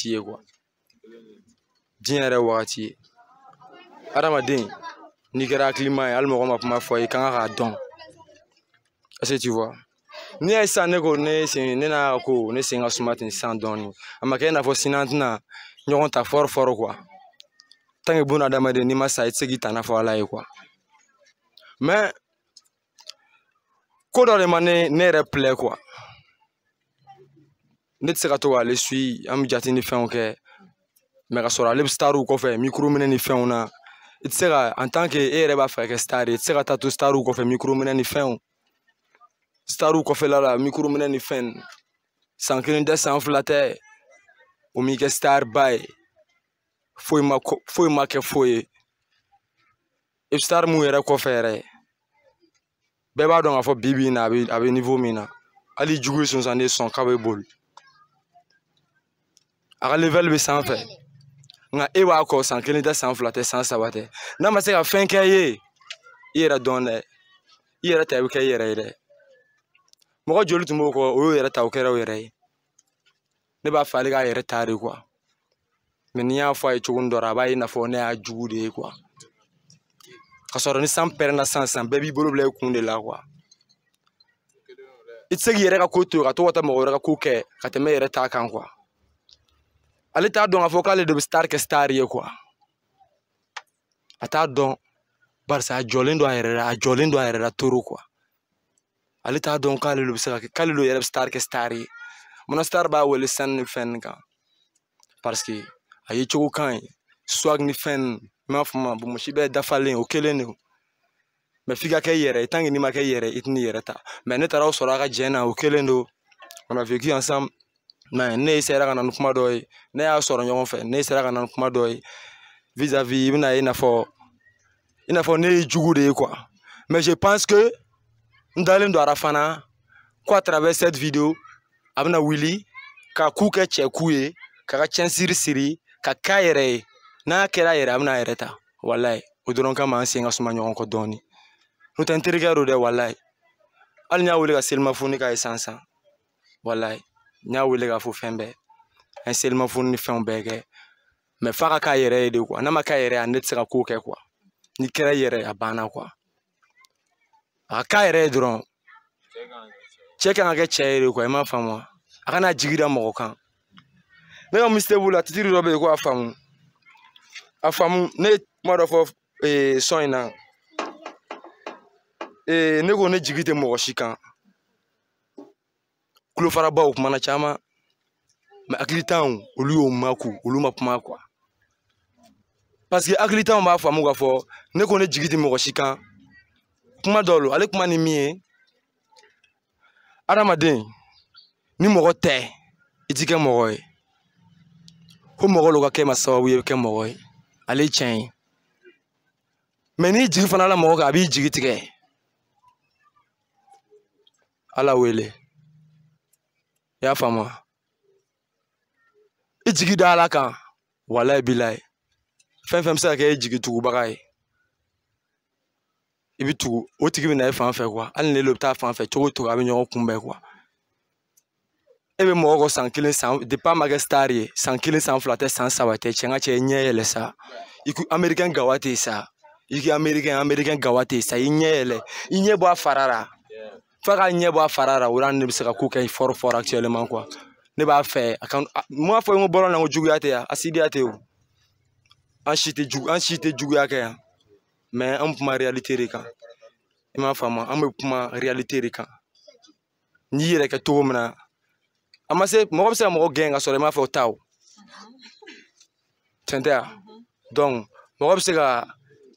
diɲɛ warati. wagati n'i kɛra hakilima ye hali mɔgɔ ma kuma fɔ i kan ka k'a dɔn ɛse ti wa ni y'a ye sisan ne ko ne sen ne n'a ko ne sen ka suma ten sisan dɔɔni a ma kɛ i n'a fɔ sini an tɛna ɲɔgɔn ta fɔri fɔri kuwa tanke buna adamaden n'i ma sa i tɛ se k'i ta n'a fɔ ala ye kuwa mɛ ko dɔ de ma ne ne yɛrɛ pilɛ kuwa ne tɛ se ka to k'ale suwi an bɛ jate ni fɛnw kɛ mɛ ka sɔrɔ ale bɛ taar'u kɔfɛ mikoro minɛ ni fɛnw na i tɛ se ka en tant que e yɛrɛ b'a fɛ ka kɛ star ye i tɛ se ka taa to starw kɔfɛ mikrominɛ ni fɛnw starw kɔfɛla la mikrominɛ ni fɛn san kelen tɛ san fila tɛ o m'i kɛ star ba ye foyi ma foyi ma kɛ foyi ye i bɛ star mun yɛrɛ kɔfɛ yɛrɛ bɛɛ b'a dɔn k'a fɔ bi bi in na a bɛ a bɛ niveau min na hali jugu ye sonsan de sɔn k'a bɛ boli a ka level bɛ sanfɛ. nka e b'a kɔ san kelen tɛ san fila tɛ san saba tɛ n'a ma se ka fɛn kɛ ye i yɛrɛ dɔn dɛ i yɛrɛ ta i bɛ kɛ i yɛrɛ ye dɛ mɔgɔ joli tun b'o kɔ o y'o yɛrɛ ta o kɛra o yɛrɛ ye ne b'a fɛ ale k'a yɛrɛ ta de kuwa mɛ n'i y'a fɔ a ye cogo dɔ la a b'a ye i n'a fɔ ne y'a jugu de ye kuwa k'a sɔrɔ ni san pɛrɛnna sisan sisan bɛɛ b'i bolo bila i kun de la kuwa i tɛ se k'i yɛrɛ ka ko to yen ka to ka taa mɔgɔ wɛrɛ ka ko kɛ ka tɛmɛ i yɛrɛ t'a kan kuwa ale t'a dɔn k'a fɔ k'ale de bɛ star kɛ star ye kuwa a t'a dɔn barisa a jɔlen don a yɛrɛ la a jɔlen don a yɛrɛ la toro kuwa ale t'a dɔn k'ale de bɛ se ka kɛ k'ale de yɛrɛ bɛ star kɛ star ye munna star b'a wele sanu ni fɛn kan pariseke a ye cogo kan ye swag ni fɛn n b'a fɔ ma bonbosi bɛɛ dafalen o kelen de mɛ f'i ka kɛ i yɛrɛ ye tant que n'i ma kɛ i yɛrɛ ye i tɛ n'i yɛrɛ ta mɛ ne taara aw sɔrɔ a ka jɛn na o kelen don on a vécu ensemble Mɛ ne sera ka na ni kuma dɔ ye ne y'a sɔrɔ ɲɔgɔn fɛ ne sera ka na ni kuma dɔ ye vis-à-vis i bɛna ye i n'a fɔ i n'a fɔ ne ye jugu de ye quoi mais je pense que n dalen don ara fana quoi à travers cette vidéo a bɛna wuli ka ku kɛ cɛ ku ye ka ka cɛnsiri siri ka k'a yɛrɛ ye n'a kɛra a yɛrɛ a bɛna a yɛrɛ ta walayi o dɔrɔn kama an sen ka suma ɲɔgɔn kɔ dɔɔni n'o tɛ n terikɛ don dɛ walayi hali n y'a wele ka selimafoni k'a ye sisan walayi Nya wile gafu fenbe, enselman foun ni fenbe ge, me faka kayere e dekwa. Nama kayere anet se ka kouke kwa, ni kere yere a bana kwa. A kayere e dron, chekan ange cheye dekwa, iman famwa, akana jigida mokokan. Nenyo Mr. Bula, titi rizobe dekwa a famwou. A famwou, ne mwadofo son nan, ne kone jigide mokokan. kulofarabaw kumana caman mɛ hakilitanw olu y'o maku olu ma kuma kuwa paseke hakilitanw b'a faamu k'a fɔ ne ko ne jigi ti mɔgɔ si kan kuma dɔ lo ale kuma ni min ye adamaden ni mɔgɔ tɛ i ti kɛ mɔgɔ ye ko mɔgɔ lo ka kɛ ma sababu ye kɛ mɔgɔ ye ale tiɲɛ ye mɛ n'i jigi fana la mɔgɔ kan a b'i jigi tigɛ ala wele y'a faamu wa i jigi da ala kan walayi bilayi fɛn fɛn bɛ se ka kɛ e jigi tugubaga ye i bɛ tugu o tigi bɛ na e fan fɛ kuwa hali n'e bɛ taa fan fɛ cogo o cogo a bɛ ɲɔgɔn kunbɛn kuwa e bɛ mɔgɔ kɔ san kelen san depi a ma kɛ sitari ye san kelen san fila tɛ san saba tɛ cɛ n ka cɛ ɲɛ yɛlɛ sa i ko amerikɛn gawa tɛ yen sa i ko amerikɛn amerikɛn gawa tɛ yen sa i ɲɛ yɛlɛ i ɲɛ bɔ a fara la. f'a ka ɲɛ bɔ a fara la o la ne bɛ se ka ko kɛ fɔri fɔri actuellement quoi ne b'a fɛ a ka n m'a fɔ n ko baara la ko juguya tɛ yan asidiya tɛ o an si tɛ jugu an si tɛ juguya kɛ yan mɛ an bɛ kuma réalité de kan i m'a faamu an bɛ kuma réalité de kan n'i yɛrɛ kɛ cogo min na a ma se mɔgɔ bɛ se ka mɔgɔ gɛn ka sɔrɔ i m'a fɔ o ta o tiɲɛ tɛ wa mɔgɔ bɛ se ka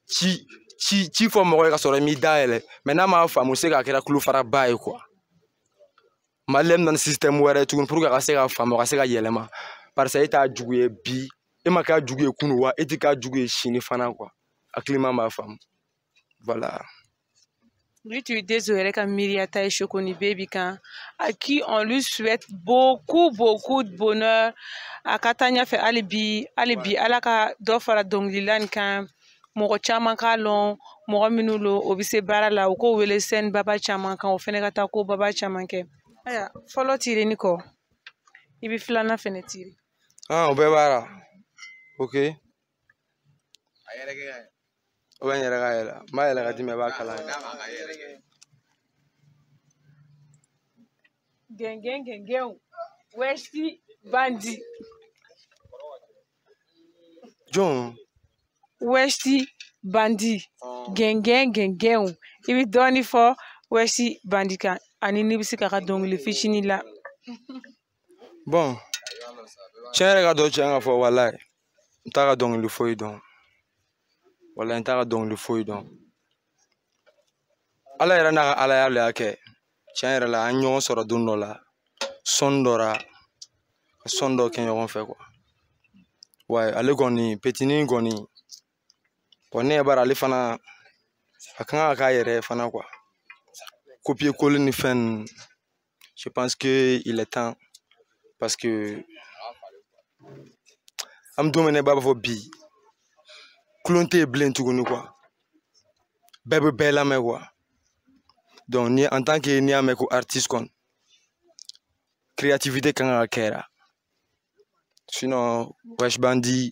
ci ci ci fɔ mɔgɔ ye ka sɔrɔ i m'i dayɛlɛ n'a m'a faamu se k'a kɛra tulofaraba ye kuwa maliyɛn nana sistɛmu wɛrɛ ye tuguni puruke a ka se ka faamu a ka se ka yɛlɛma parisa e t'a jugu ye bi e ma k'a jugu ye kunu wa e ti k'a jugu ye sini fana kuwa hakilima b'a faamu voilà à qui on lui souhaite beaucoup beaucoup de bonheur à katanya fe alibi alibi alaka dofara dongilani kan mɔgɔ caman k'a lɔn mɔgɔ minnu lo o bɛ se baara la u k'o wele sɛni baba caman kan o fɛnɛ ka taa ko baba caman kɛ ayiwa fɔlɔ tirenni kɔ i bɛ filanan fɛnɛ tiri ah o bɛɛ b'a la ok a yɛrɛ kɛ ka o bɛ n yɛrɛ ka yɛlɛ n b'a yɛlɛ ka di mɛ i b'a kalan gɛngɛn gɛngɛnw wɛsi bandi jɔn wɛsi bandi gɛngɛn gɛngɛnw i bɛ dɔɔni fɔ wɛsi bandi kan ani n'i bɛ se k'a (laughs) ka dɔnkili fitini la. bɔn tiɲɛ yɛrɛ ka dɔ tiɲɛ ka fɔ walayi n t'a ka dɔnkili foyi dɔn walayi n t'a ka dɔnkili foyi dɔn ala yɛrɛ n'a ka alaya le y'a kɛ tiɲɛ yɛrɛ la an ye ɲɔgɔn sɔrɔ don dɔ la sɔni dɔ la ka sɔni dɔ kɛ ɲɔgɔn fɛ wa ale kɔni petini kɔni ne b'a ale fana a kan ka k'a yɛrɛ fana kuwa Copier coller ni fɛn je pense que il est temps parce que an bɛ don min i b'a fɔ bi kulon tɛ bilen tuguni kuwa bɛɛ bɛ bɛɛ lamɛn kuwa donc ni en tant que n'i y'a mɛn ko artiste kɔni créativité kan ka kɛra sinon wesh bandi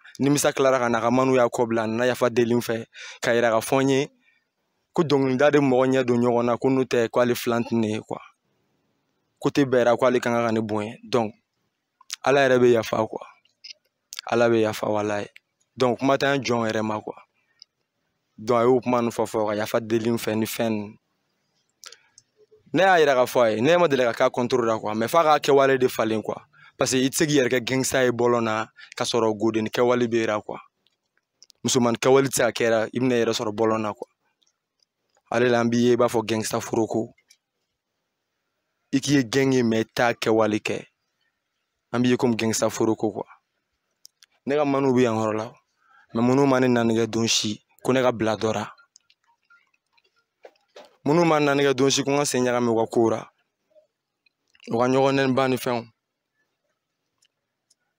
nimisa kilara ka na ka manu y'a kɔbila a nana yafa deli n fɛ k'a yira ka fɔ n ye ko dɔnkilida de mɔgɔ ɲɛ don ɲɔgɔn na ko n'o tɛ k'ale filan tɛ ne ye kuwa kote bɛɛ yira k'ale ka kan ka ne bonya dɔnku ala yɛrɛ bɛ yafa kuwa ala bɛ yafa wala ye dɔnku kuma tɛ an jɔn yɛrɛ ma kuwa dɔnku a y'o kuma ninnu fɔ fɔ ka yafa deli n fɛ ni fɛn ninnu ne y'a yira k'a fɔ a ye ne ma deli ka k'a kɔntoro la kuwa mɛ f'a k'a kɛwale de falen kuwa Paseke i tɛ se k'i yɛrɛ kɛ gangsta ye bɔlɔn na ka sɔrɔ goden kɛwale bɛ ra musoman kɛwale tɛ a kɛra i bɛna yɛrɛ sɔrɔ bɔlɔn na ale la an b'i ye i b'a fɔ gangsta foroko i k'i ye gɛn ye mɛ i t'a kɛwale kɛ an b'i ye komi gangsta foroko ne ka maniw bɛ yan yɔrɔ la minnu ma ne nanikɛ don si ko ne ka bila dɔ ra ma nanikɛ don si ko n ka sen ɲagami u ka ko u ka ɲɔgɔn ba ni fɛnw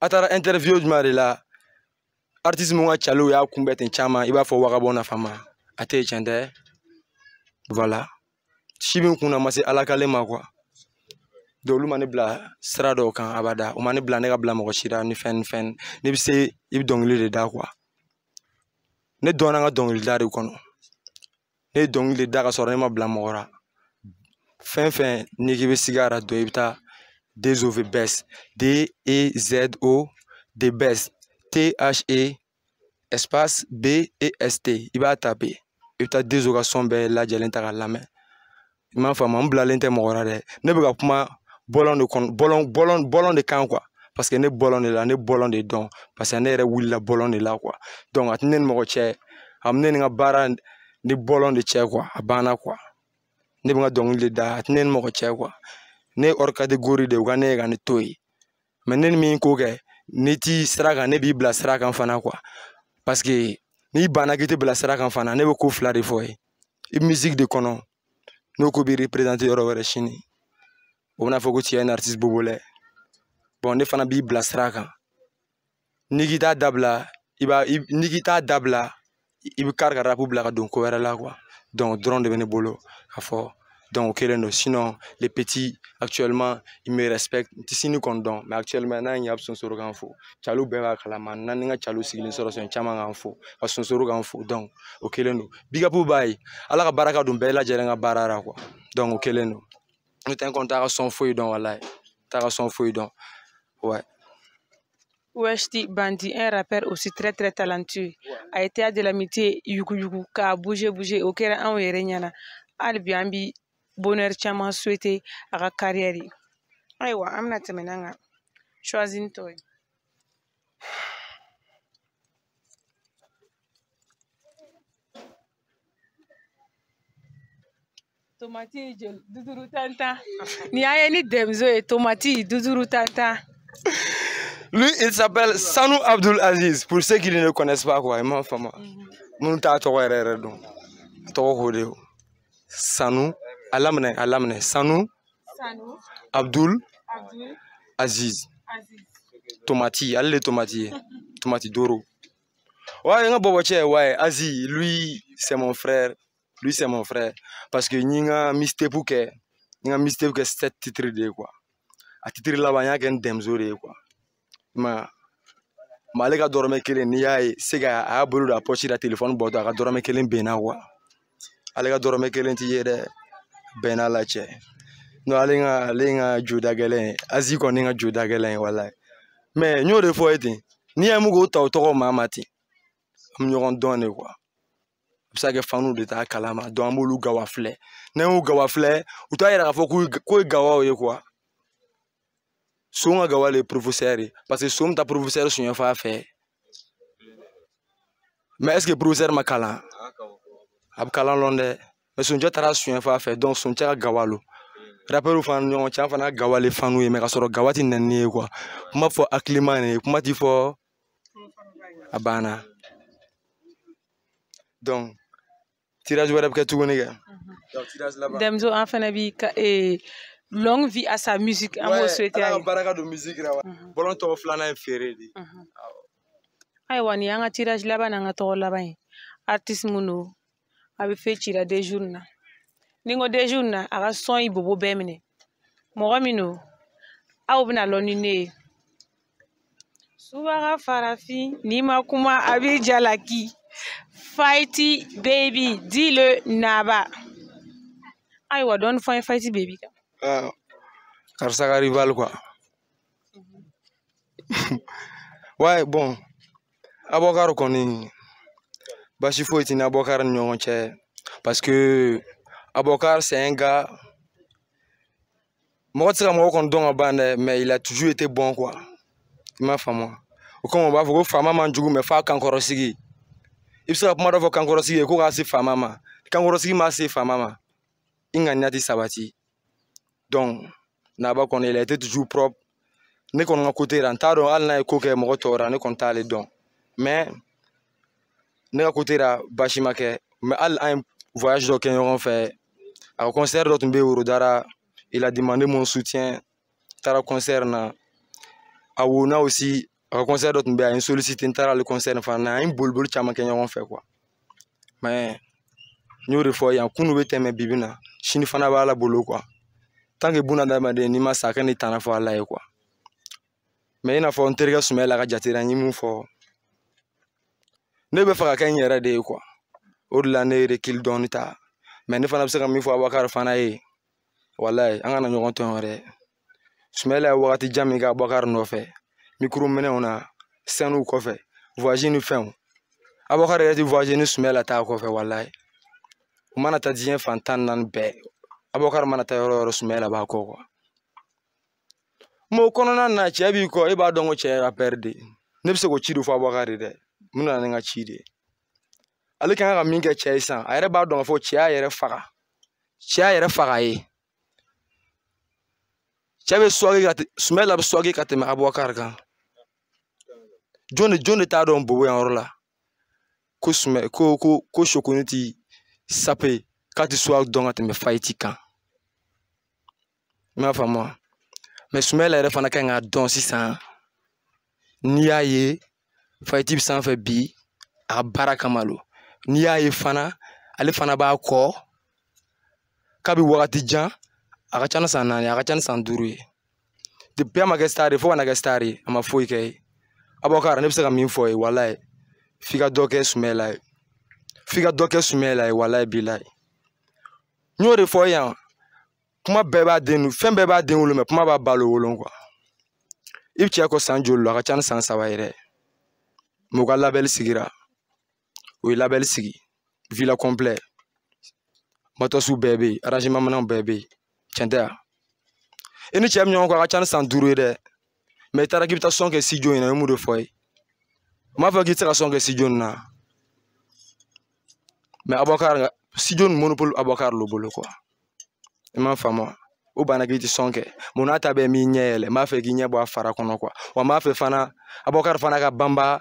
a taara interview jumɛn de la artiste mun ka caliw y'a kunbɛn ten caman i b'a fɔ wagabɔ nafa ma a tɛ tiɲɛ tɛ voilà si bɛ n kun na ma se alakale ma kuwa donc olu ma ne bila sira dɔw kan abada u ma ne bila ne ka bila mɔgɔ si la ni fɛn ni fɛn ne bɛ se i bɛ dɔnkili de da kuwa ne dɔnna n ka dɔnkilida de kɔnɔ ne ye dɔnkili de da ka sɔrɔ ne ma bila mɔgɔ la fɛn fɛn n'i k'i bɛ sigi a la don i bɛ taa Dzovbest, e e D-E-Z-O, Dbest, e T-H-E, espace B-E-S-T, i b'a tape. I bɛ taa Dezo ka sɔn bɛɛ lajɛlen ta k'a lamɛn. I m'a faamu n bilalen tɛ mɔgɔ wɛrɛ dɛ. Ne bɛ ka kuma bɔlɔn de kɔnɔ bɔlɔn bɔlɔn bɔlɔn de kan parce que ne bɔlɔn de la ne bɔlɔn de dɔn parce que ne yɛrɛ wulila bɔlɔn de la a tɛ ne ni mɔgɔ cɛ a bɛ ne ni n ka baara ni bɔlɔn de cɛ a banna ne bɛ n ka dɔnkili de da a tɛ ne ni mɔgɔ cɛ ne ye hors catégorie de u ka ne ye ka ne to yen mɛ ne ni min ko kɛ n'i ti sira kan ne b'i bila sira kan fana kuwa paseke n'i banna k'i tɛ bila sira kan fana ne bɛ ko fila de fɔ ye i musique de kɔnɔ n'o ko b'i représenter yɔrɔ wɛrɛ sini o bɛna fɔ ko cɛ ye artiste bobolɛ bon ne fana b'i bila sira kan n'i k'i t'a dabila i b'a n'i k'i t'a dabila i bɛ kari ka rapu bila ka don ko wɛrɛ la kuwa dɔnku dɔrɔn de bɛ ne bolo ka fɔ sinon les petits actuellement ils me respectent ici nous sini mais actuellement maintenant il y a kan fo calo chalou b'a kalama na ni n ka calo sigilen sɔrɔ sɛn caman kan fo ka sonsoro kan fo o kɛlen don bigabu b'a ala don bɛɛ lajɛlen ka baara la o kɛlen don n'o tɛ n kɔni t'a ka sɔn foyi dɔn walayi t'a ouais Westy Bandi, un rappeur aussi très très talentueux, a été à de l'amitié Yugu Yugu, qui a bougé bougé, au Kera en Yereniana. Albi Ambi, bonheur Chama souhaité à la carrière je suis Choisin toi. tomati je Ni ni tomati Duduru Lui, il s'appelle Sanou Abdul Aziz. Pour ceux qui ne le connaissent pas, quoi, il m'a fait Nous, Alamne, alamne. Sanou, Sanou. abdul aziz tomati allez tomati tomati doro ouais nga bobo che ouais Aziz, lui c'est mon frère lui c'est mon frère parce que mis nga bouquets, ke a mis mistake bouquets, sept titre de quoi a titre de ba nya ken demzo quoi ma ma ale ka dorment kelen n'i y'a ye se a y'a la poche a téléphone la telefɔni bɔtɔ a dorme kelen benna kuwa ale ka dɔrɔmɛ kelen t'i bɛɛ n'a la cɛ n'o ale ka ale ka jo da gɛlɛn ye azi kɔni ka jo da gɛlɛn ye wala mɛ n y'o de fɔ ye ten n'i y'a mun k'o ta o tɔgɔ maa ma ten an bɛ ɲɔgɔn dɔn de kuwa a bɛ se ka kɛ faniw de t'a kalama dɔn an b'olu gawa filɛ n'an y'u gawa filɛ u t'a yira k'a fɔ k'o ye gawaw ye kuwa son ka gawa le ye professeur ye parce que so min ta professeur sonya f'a fɛ mais est ce que professeur ma kalan a bɛ kalan lɔn dɛ mais son taara sonyɛ f'a fait donc son ka gawalo rappel ou fan yon tia an fana gawale gawa le fanu ye gawati ka sɔrɔ gawa ti nani ye kuwa kuma fɔ hakilima ne kuma ti donc tirage wɛrɛ bɛ kɛ tuguni kɛ en an fana bi ka longue vie à sa musique an b'o souhaiter a ye baraka de musique la wa bɔlɔn flan inféré ye feere de ayiwa nin y'an ka tirage laban n'an ka tɔgɔ laban ye artiste mounou a bɛ fe cira dejuru na ni n ko dejuru na a ka sɔn i bobo bɛɛ minɛ mɔgɔ min no aw bɛna lɔ ni ne ye subaga farafin n'i ma kuma a b'i jalaki faiti bebi dilo naba ayiwa dɔɔni fɔ an ye faiti bebi kan uh, karisa ka rival quoi ouais mhm. (laughs) bon abokar kɔni basi foyi tɛ ni abɔkari ni ɲɔgɔn cɛ parce que abɔkari c'est un gars mɔgɔ tɛ se ka mɔgɔ kɔni dɔn ka ban dɛ mais il a toujours été bon quoi i m'a faamu o kama u b'a fɔ ko faama man jugu mais f'a kankɔrɔsigi i bɛ se ka kuma dɔ fɔ kankɔrɔsigi ye ko k'a se faama ma kankɔrɔsigi m'a se faama ma i ŋaniya tɛ sabati donc naba kɔni il a été toujours propre ne kɔni ka côté la n t'a dɔn hali n'a ye ko kɛ mɔgɔ tɔw la ne kɔni t'ale dɔn mais ne ka kote la baasi ma kɛ mɛ hali an ye dɔ kɛ ɲɔgɔn fɛ a ka kɔnsɛri dɔ tun bɛ worodara il a demandé mon soutien taara kɔnsɛri na a wona aussi a ka kɔnsɛri dɔ tun bɛ a ye n sollicité n taara ale kɔnsɛri fana na an ye boliboli caman kɛ ɲɔgɔn fɛ quoi mais n y'o de fɔ yan kunu bɛ tɛmɛ bibi na sini fana b'ala bolo quoi tant que bunadamaden n'i ma sa ni tana fɔ ala ye quoi mais i n'a fɔ n terikɛ sumaya la ka jate la n ye mun fɔ ne bɛ faga ka kɛ n yɛrɛ de ye o de la ne ye dɔɔni ta ne fana bɛ se ka min fɔ abakari fana ye walayi an kana ɲɔgɔn tɔɲɔ dɛ sumayila ye wagati jan min kɛ abakari nɔfɛ mikoro minɛnw na sɛnuw kɔfɛ ni fɛnw abakari yɛrɛ voyage ni sumayila t'a kɔfɛ walayi u mana taa diɲɛ fan tan ni naani bɛɛ abakari mana taa yɔrɔ yɔrɔ sumayila b'a kɔ o kɔnɔna na cɛ b'i kɔ e b'a dɔn ko cɛ y'a ne bɛ se k'o ci de fɔ abakari dɛ mun nana ni ka ci de ye ale kan ka min kɛ cɛ ye sisan a yɛrɛ b'a dɔn ka fɔ cɛ y'a yɛrɛ faga cɛ y'a yɛrɛ faga ye cɛ bɛ suwagi ka sumala bɛ suwagi ka tɛmɛ abubakar kan jɔn de jɔn de t'a dɔn bobo yan yɔrɔ la ko sumɛ ko ko ko sokoni ti sape k'a ti suwa dɔn ka tɛmɛ fayiti kan n y'a faamu wa mɛ sumala yɛrɛ fana kan k'a dɔn sisan n'i y'a ye fayiti bi sanfɛ bi a ka baara kama lo n'i y'a ye fana ale fana b'a kɔ k'a bi wagati jan a ka ca ni san naani a ka ca ni san duuru ye depi a ma kɛ sitari ye fo ka na kɛ sitari ye a ma foyi kɛ ye abubakar ne bɛ se ka min fɔ ye walayi f'i ka dɔ kɛ sumaya la ye f'i ka dɔ kɛ sumaya la ye walayi b'i la ye n y'o de fɔ yan kuma bɛɛ b'a den fɛn bɛɛ b'a den wolo mɛ kuma b'a ba lo wolo i bi cɛ kɔ san joli lo a ka ca ni san saba yɛrɛ ye Mɔgɔ ka sigira u ye sigi vila kɔnpilɛ matɔsiw bɛɛ bɛ yen aranzemaminɛw bɛɛ bɛ yen tiɲɛ tɛ yan i ni cɛ min ɲɔgɔn kɔ a ka ca ni san duuru ye dɛ mɛ i taara k'i bɛ taa sɔn kɛ si in na i m'o de fɔ ye m'a fɔ k'i tɛ se ka sɔn kɛ si jɔn na mɛ abɔkari si jɔn monopole abɔkari lo bolo kuwa i m'a faamu wa o banna k'i tɛ sɔn kɛ mun n'a ta bɛɛ m'i ɲɛ yɛlɛ n b'a fɛ k'i ɲɛ bɔ a fara kɔnɔ kuwa wa n b'a fɛ fana abɔkari fana ka banba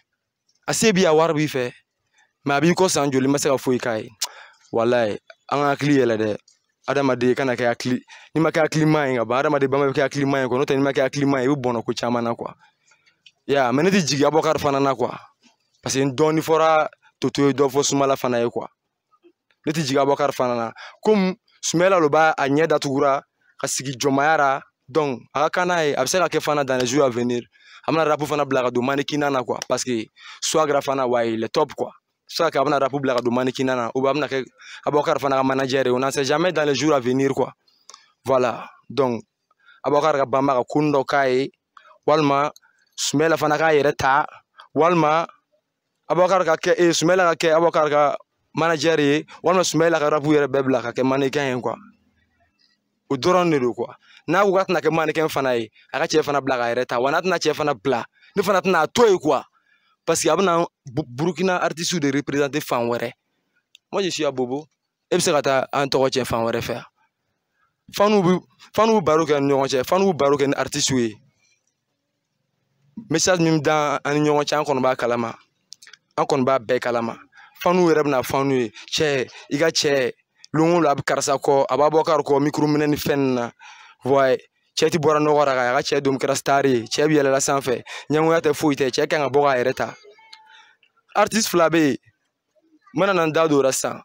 a se b'i a wari b'i fɛ mɛ a b'i kɔ san joli n ma se ka foyi k'a ye walayi an ka hakili yɛlɛ dɛ adamaden kana kɛ hakili n'i ma kɛ hakilima ye ka ban adamaden bama bɛ kɛ hakilima ye kɔ n'o tɛ n'i ma kɛ hakilima ye i bɛ bɔnna ko caman na kuwa ya mɛ ne tɛ jigin abɔkari fana na kuwa parce que n dɔɔni fɔra toto ye dɔ fɔ sumala fana ye kuwa ne tɛ jigin abɔkari fana na komi sumayila lo b'a a ɲɛ datugura ka sigi jɔnmaya ra donc a ka kan n'a ye a bɛ se ka kɛ fana dans les jours à venir a bɛna rapu fana bila ka don manikina na kuwa paseke suwa kɛra fana wa il est top kuwa soit a bɛna rapu bila ka don manikina na ou bien a bɛna fana ka manager on sait jamais dans les jours à venir quoi voilà donc abubakar ka ban ka koni dɔ k'a ye fana k'a yɛrɛ ta walima abubakar ka kɛ ee eh, ka kɛ abubakar ka manager ye eh, walima ka rapu yɛrɛ bɛɛ ka kɛ mannequin quoi o dɔrɔn de quoi n'a ko k'a tɛna kɛ maanikɛn fana ye a ka cɛ fana bila k'a yɛrɛ ta wa n'a tɛna cɛ fana bila ne fana tɛna to yen kuwa e parce que a bɛna burukina artiste de représenter fan wɛrɛ moi je suis à bobo e bɛ se ka taa an tɔgɔ cɛ fan wɛrɛ fɛ yan faniw bɛ baro kɛ ni ɲɔgɔn cɛ faniw baro kɛ ni artiste ye message min bɛ da an ni ɲɔgɔn cɛ an kɔni b'a kalama an kɔni b'a bɛɛ kalama faniw yɛrɛ bɛna faniw ye cɛ i ka cɛ don o don a bɛ karisa kɔ a b'a bɔ kari kɔ mikoro minɛ ni fɛn ninnu na wa cɛ ti bɔra nɔgɔ la ka a ka cɛ don kɛra star ye cɛ bi yɛlɛla sanfɛ ɲɛngoya tɛ foyi tɛ cɛ kan ka bɔ k'a yɛrɛ ta artiste fila bɛ yen n bɛna na n da don o la sisan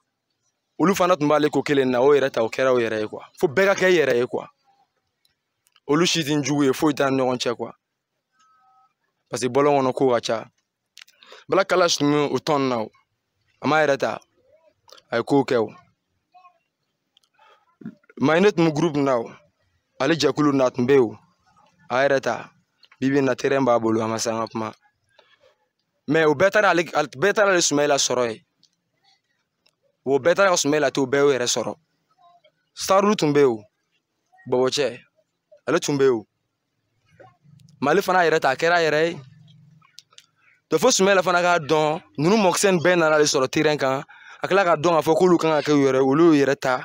olu fana tun b'ale ko kelen na o yɛrɛ ta o kɛra o yɛrɛ ye fo bɛɛ ka kɛ i yɛrɛ ye olu si ti jugu ye foyi t'an ni ɲɔgɔn cɛ parce que bɔlɔn kɔnɔ kow ka ca bala kala sunu o tɔn na o a m'a yɛrɛ ta a ye kow kɛ o maa ye ne tun bɛ gurupu na o ale jɛkulu na tun bɛ yen a yɛrɛ ta bibi na terɛn b'a bolo a ma se an ka kuma mɛ o bɛɛ taara ale bɛɛ taara ale sumayila sɔrɔ yen o bɛɛ taara ka sumayila ten bɛɛ y'o yɛrɛ sɔrɔ sarulu tun bɛ yen bɔbɔcɛ ale tun bɛ yen mali fana yɛrɛ ta a kɛra a yɛrɛ ye dɔ fo sumayila fana k'a dɔn ninnu mɔkisɛ nin bɛɛ nana ale sɔrɔ terɛn kan a tila k'a dɔn k'a fɔ k'olu kan ka kɛ u yɛrɛ olu y'u yɛrɛ ta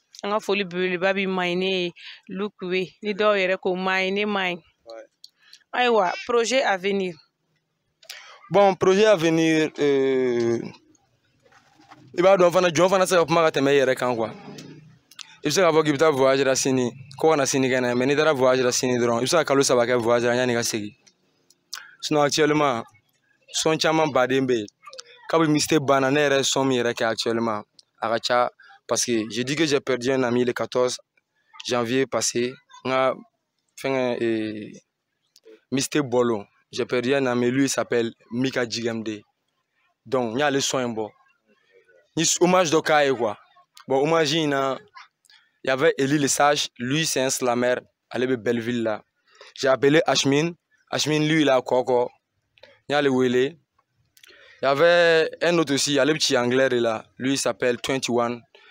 an ka foli belebeleba bi maɲine ye lukuwe ni dɔw yɛrɛ ko maɲine maɲi ayiwa projet avenir bon projet avenir i euh, e b'a dɔn fana jɔn fana se ka kuma ka tɛmɛ i e yɛrɛ kan kuwa i bɛ se k'a fɔ k'i bɛ taa voyage la sini ko kana sini kɛnɛ mɛ n'i taara voyage la sini dɔrɔn i bɛ se ka kalo saba kɛ voyage la yanni i ka segin sinon actuellement sɔn caman baden bɛ yen kabi miste banna ne yɛrɛ ye sɔn min yɛrɛ kɛ actuellement a ka ca Parce que j'ai dit que j'ai perdu un ami le 14 janvier passé. fait un... Mister Bolo. J'ai perdu un ami, lui il s'appelle Mika Jigamde. Donc, il y a le soin. Il y a hommage de Kaewa. Bon, imagine, hein, il y avait Elie Le Sage, lui c'est un slammer, à de Belleville là. J'ai appelé Ashmin, Ashmin lui il a Koko, il y a le Wele. Il y avait un autre aussi, il y a le petit anglais là, lui il s'appelle 21.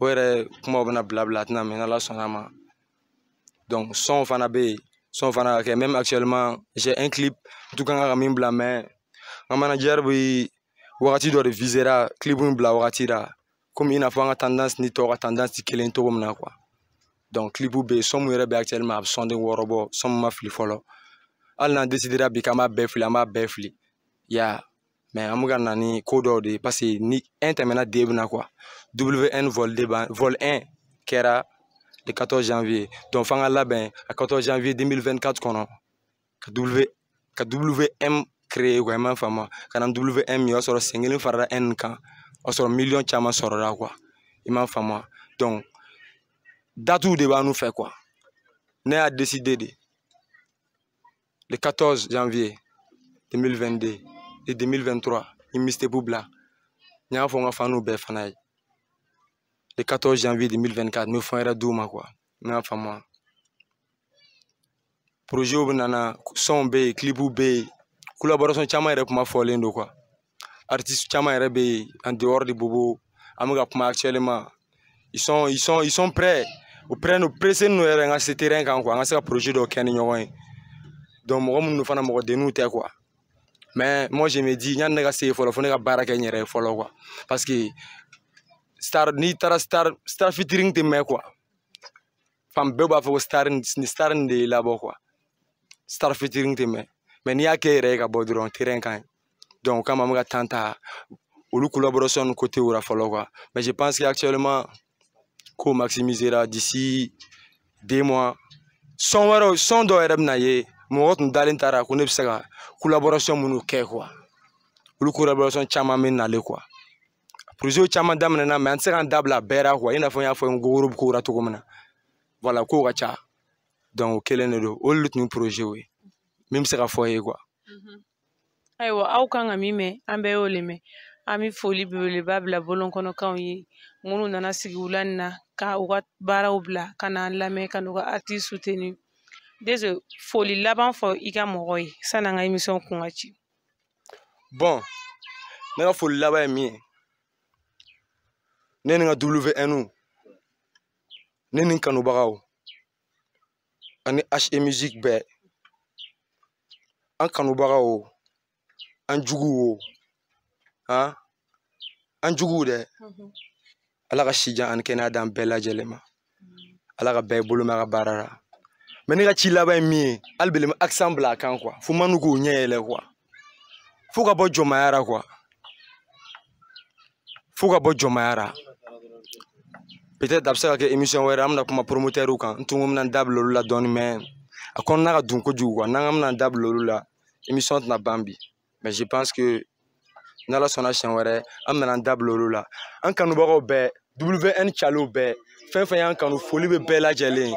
o yɛrɛ kumaw bɛna bila a tɛna mɛn n'ala sɔnn'a ma sɔn fana bɛ sɔn fana ka kɛ même actuellement j'ai un clip n tun ka kan ka min bila manager bi wagati dɔ de visera clip in bila wagati la komi i n'a fɔ an ka tendance ni tɔw ka tendance tɛ kelen ye cogo min donc clip bɛ yen sɔn min yɛrɛ actuellement a bɛ sɔnden wɔɔrɔ sɔn min ma fili fɔlɔ hali n'an décidera bi k'an b'a bɛɛ fili an b'a bɛɛ fili ya mais on bɛ na ni code de parce que ni un de wn vol de vol 1 le 14 janvier donc à là ben le 14 janvier 2024 qu'on a w que wm créé, créé i m'a faamu ka wm ye o million de kelen farala n kan on sɔrɔ miliyɔn caman sɔrɔla donc datou de nous faire quoi né a décidé le 14 janvier 2022 de 2023 il Mistepu bila n y'a fɔ n ka faniw bɛɛ le 14 janvier 2024 nous ferons fan wɛrɛ d'u ma kuwa n y'a faamu projew bɛ nana sɔnw bɛ yen kilipuw bɛ yen collaboration caman yɛrɛ kuma fɔlen don kuwa artiste caman yɛrɛ bɛ en dehors de Bobo an bɛ ka actuellement ils sont ils sont ils sont prêts o prêts nous pressés nous yɛrɛ an ka se terrain kan kuwa an ka projet dɔ kɛ ni ɲɔgɔn ye donc nous minnu fana mɔgɔ quoi moi, je me dis, il y a des fɔlɔ fo ne ka baara kɛ n yɛrɛ quoi parce que star n'i tara star star featuring de mɛn quoi fam beba b'a star ni star de y'i quoi star featuring de mɛn mais n'i y'a kɛ rega ye ka donc quand kama an bɛ ka collaboration côté la fɔlɔ quoi mais je pense qu'actuellement ko maximisera d'ici des mois sɔn waro sɔn dɔ yɛrɛ na ye mɔgɔ tun dalen taara ko ne bɛ se ka collaboration minnu kɛ kuwa olu collaboration caman bɛ nalen kuwa projet caman daminɛna mɛ an tɛ se k'an dabila bɛɛ ra kuwa i n'a fɔ n y'a fɔ n ko ko ra cogo min na voilà kow ka ca donc o kelen de don olu tun ye projet ye min bɛ se ka fɔ ye kuwa. Mhm. ayiwa aw kan ka min mɛn an bɛɛ y'o de mɛn an bɛ foli belebeleba bila bolonkɔnɔkanw ye minnu nana sigi wula nin na ka u ka baaraw bila ka n'an lamɛn ka n'u ka artistes soutenir dese foli laban fɔ i ka mɔgɔ ye san'an ka emisiyɔn kun ka ci bɔn ne ka foli laban ye min ye ne ni ka wvnu ne ni kanubagaw ani he music bɛɛ an kanubagaw o an jugu o han an jugu dɛ ala ka sijan ani kɛnɛya d'an bɛɛ lajɛlen ma ala ka bɛɛ bolo mɛn a ka baara la mɛ ne ka ci laban ye min ye hali bi le aksan bila a kan kuwa fo manu k'o ɲɛ yɛlɛ kuwa fo ka bɔ jɔnmaya ra kuwa fo ka bɔ jɔnmaya ra peut-être a bɛ se ka kɛ émission wɛrɛ an bɛna kuma promotɛriw kan n tun ko n bɛna n da bila olu la dɔɔni mɛ a kɔnɔna ka dun kojugu kuwa n'an ka bɛna n da bila olu la émission tɛna ban bi mais je pense que n'ala sɔnna siɲɛ wɛrɛ an bɛna n da bila olu la an kanubagaw bɛɛ WN calo bɛɛ fɛn fɛn y'an kanu foli bɛ bɛɛ lajɛlen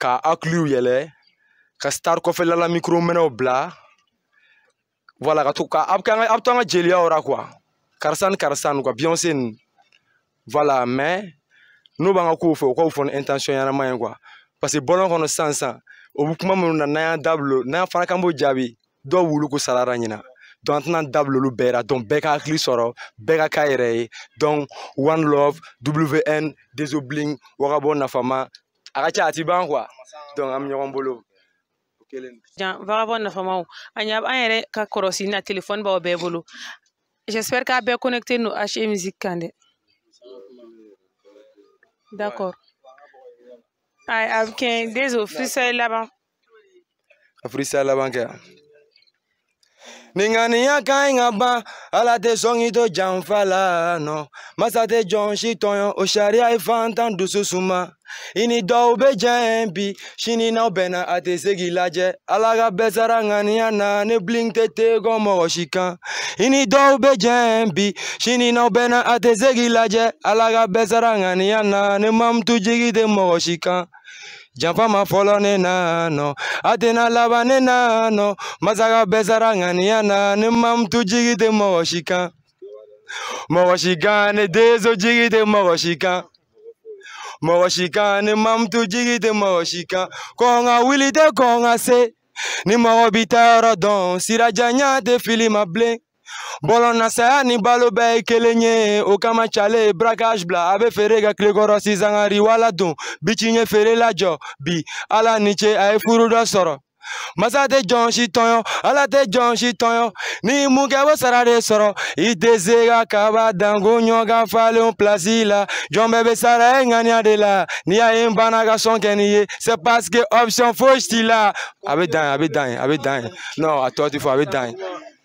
ka hakiliw yɛlɛ ka sitari kɔfɛla la mikoromɛnɛw bila wala ka to ka a bɛ kɛ an ka a bɛ to an ka jeliyaw la kuwa karisa ni karisa ni kuwa beyonce ni wala mɛ n'o b'an ka kow fɔ o k'o fɔ ni intention ɲɛnama ye kuwa parce que bɔlɔn kɔnɔ sisan sisan o bɛ kuma minnu na n'an y'an dabila n'an fana k'an b'o jaabi dɔw wulu ko salara ɲina donc an tɛna dabila olu bɛɛ la donc bɛɛ ka hakili sɔrɔ bɛɛ ka k'a yɛrɛ ye donc one love wn désobling wagabɔ nafama a ka ca a ti ban kuwa dɔnku an bɛ ɲɔgɔn bolo jan vagabɔ nafamaw ka kɔrɔsi na telefɔni ba bɛɛ bolo j'espère qu'a be connecté no HE musique kan dɛ d'accord a bɛ kɛ désolé freestyle laban a là-bas, kɛ nin ŋaniya ka ɲi ka ban ala tɛ sɔn k'i to janfa la nɔ masa tɛ jɔn si tɔɲɔ o sariya ye fantan dusu suma i ni dɔw bɛ jɛn bi sini n'aw bɛnna a tɛ se k'i lajɛ ala ka bɛɛ sara ŋaniya na ne bilen tɛ tegɔ mɔgɔ si kan i ni dɔw bɛ jɛn bi sini n'aw bɛnna a tɛ se k'i lajɛ ala ka bɛɛ sara ŋaniya na ne mamutu jigi tɛ mɔgɔ si kan janfa ma fɔlɔ ne nanɔ a tɛna laban ne nanɔ masaka bɛɛ sara ŋaniya na ne mamutu jigi tɛ mɔgɔ si ne denso jigi tɛ mawashika si kan mɔgɔ si kan ne mamutu jigi tɛ mɔgɔ si kan kɔnka wuli se ni mɔgɔ bi sirajanya tɛ fili ma bilen bɔlɔnnasaya ni balo bɛɛ ye kelen ye o kama cale brakage bila a be feere ka kilekɔrɔ sizangari wala don bici ye feere lajɔ bi ala ni ce a ye furu dɔ sɔrɔ masa tɛ jɔn si tɔɲɔ ala tɛ jɔn si tɔɲɔ ni mun kɛ o sara de sɔrɔ i tɛ se ka kaba danko ɲɔ ka falenw pilasi la jɔn bɛɛ bɛ sara e ŋaniya de la n'i y'a ye n banna ka sɔn kɛ nin ye c'est parce que option fosi t'i la a bɛ dan ye a bɛ dan ye a bɛ dan ye non a tɔ ti fɔ a bɛ dan ye.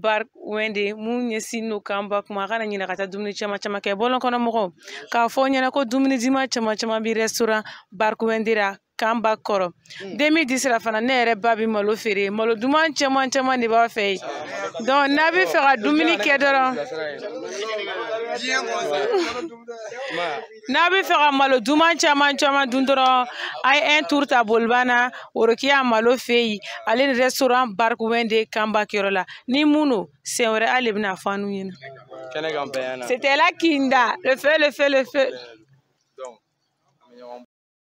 bar wende mun ɲɛsin n'o kan ba kuma a kana ɲina ka taa dumuni caman caman kɛ bɔlɔn kɔnɔ mɔgɔw k'a fɔ ɲɛna ko dumuni dima caman caman bi restaurant bark wende ra k'an ba kɔrɔ mm. demi disira fana ne yɛrɛ ba bi malo feere malo duman caman caman de b'a fɛ yen donc n'a bɛ fɛ ka dumuni kɛ dɔrɔn n'a bɛ fɛ ka malo duman caman caman dun dɔrɔn a ye un tour ta boliban na worokiya malo fɛ yen ale de restaurant barikuwɛn de kanba kɛyɔrɔ la ni mun don sen wɛrɛ hali de bɛna fɔ an n'u ɲɛna c'était là kinda le feu le feu le feu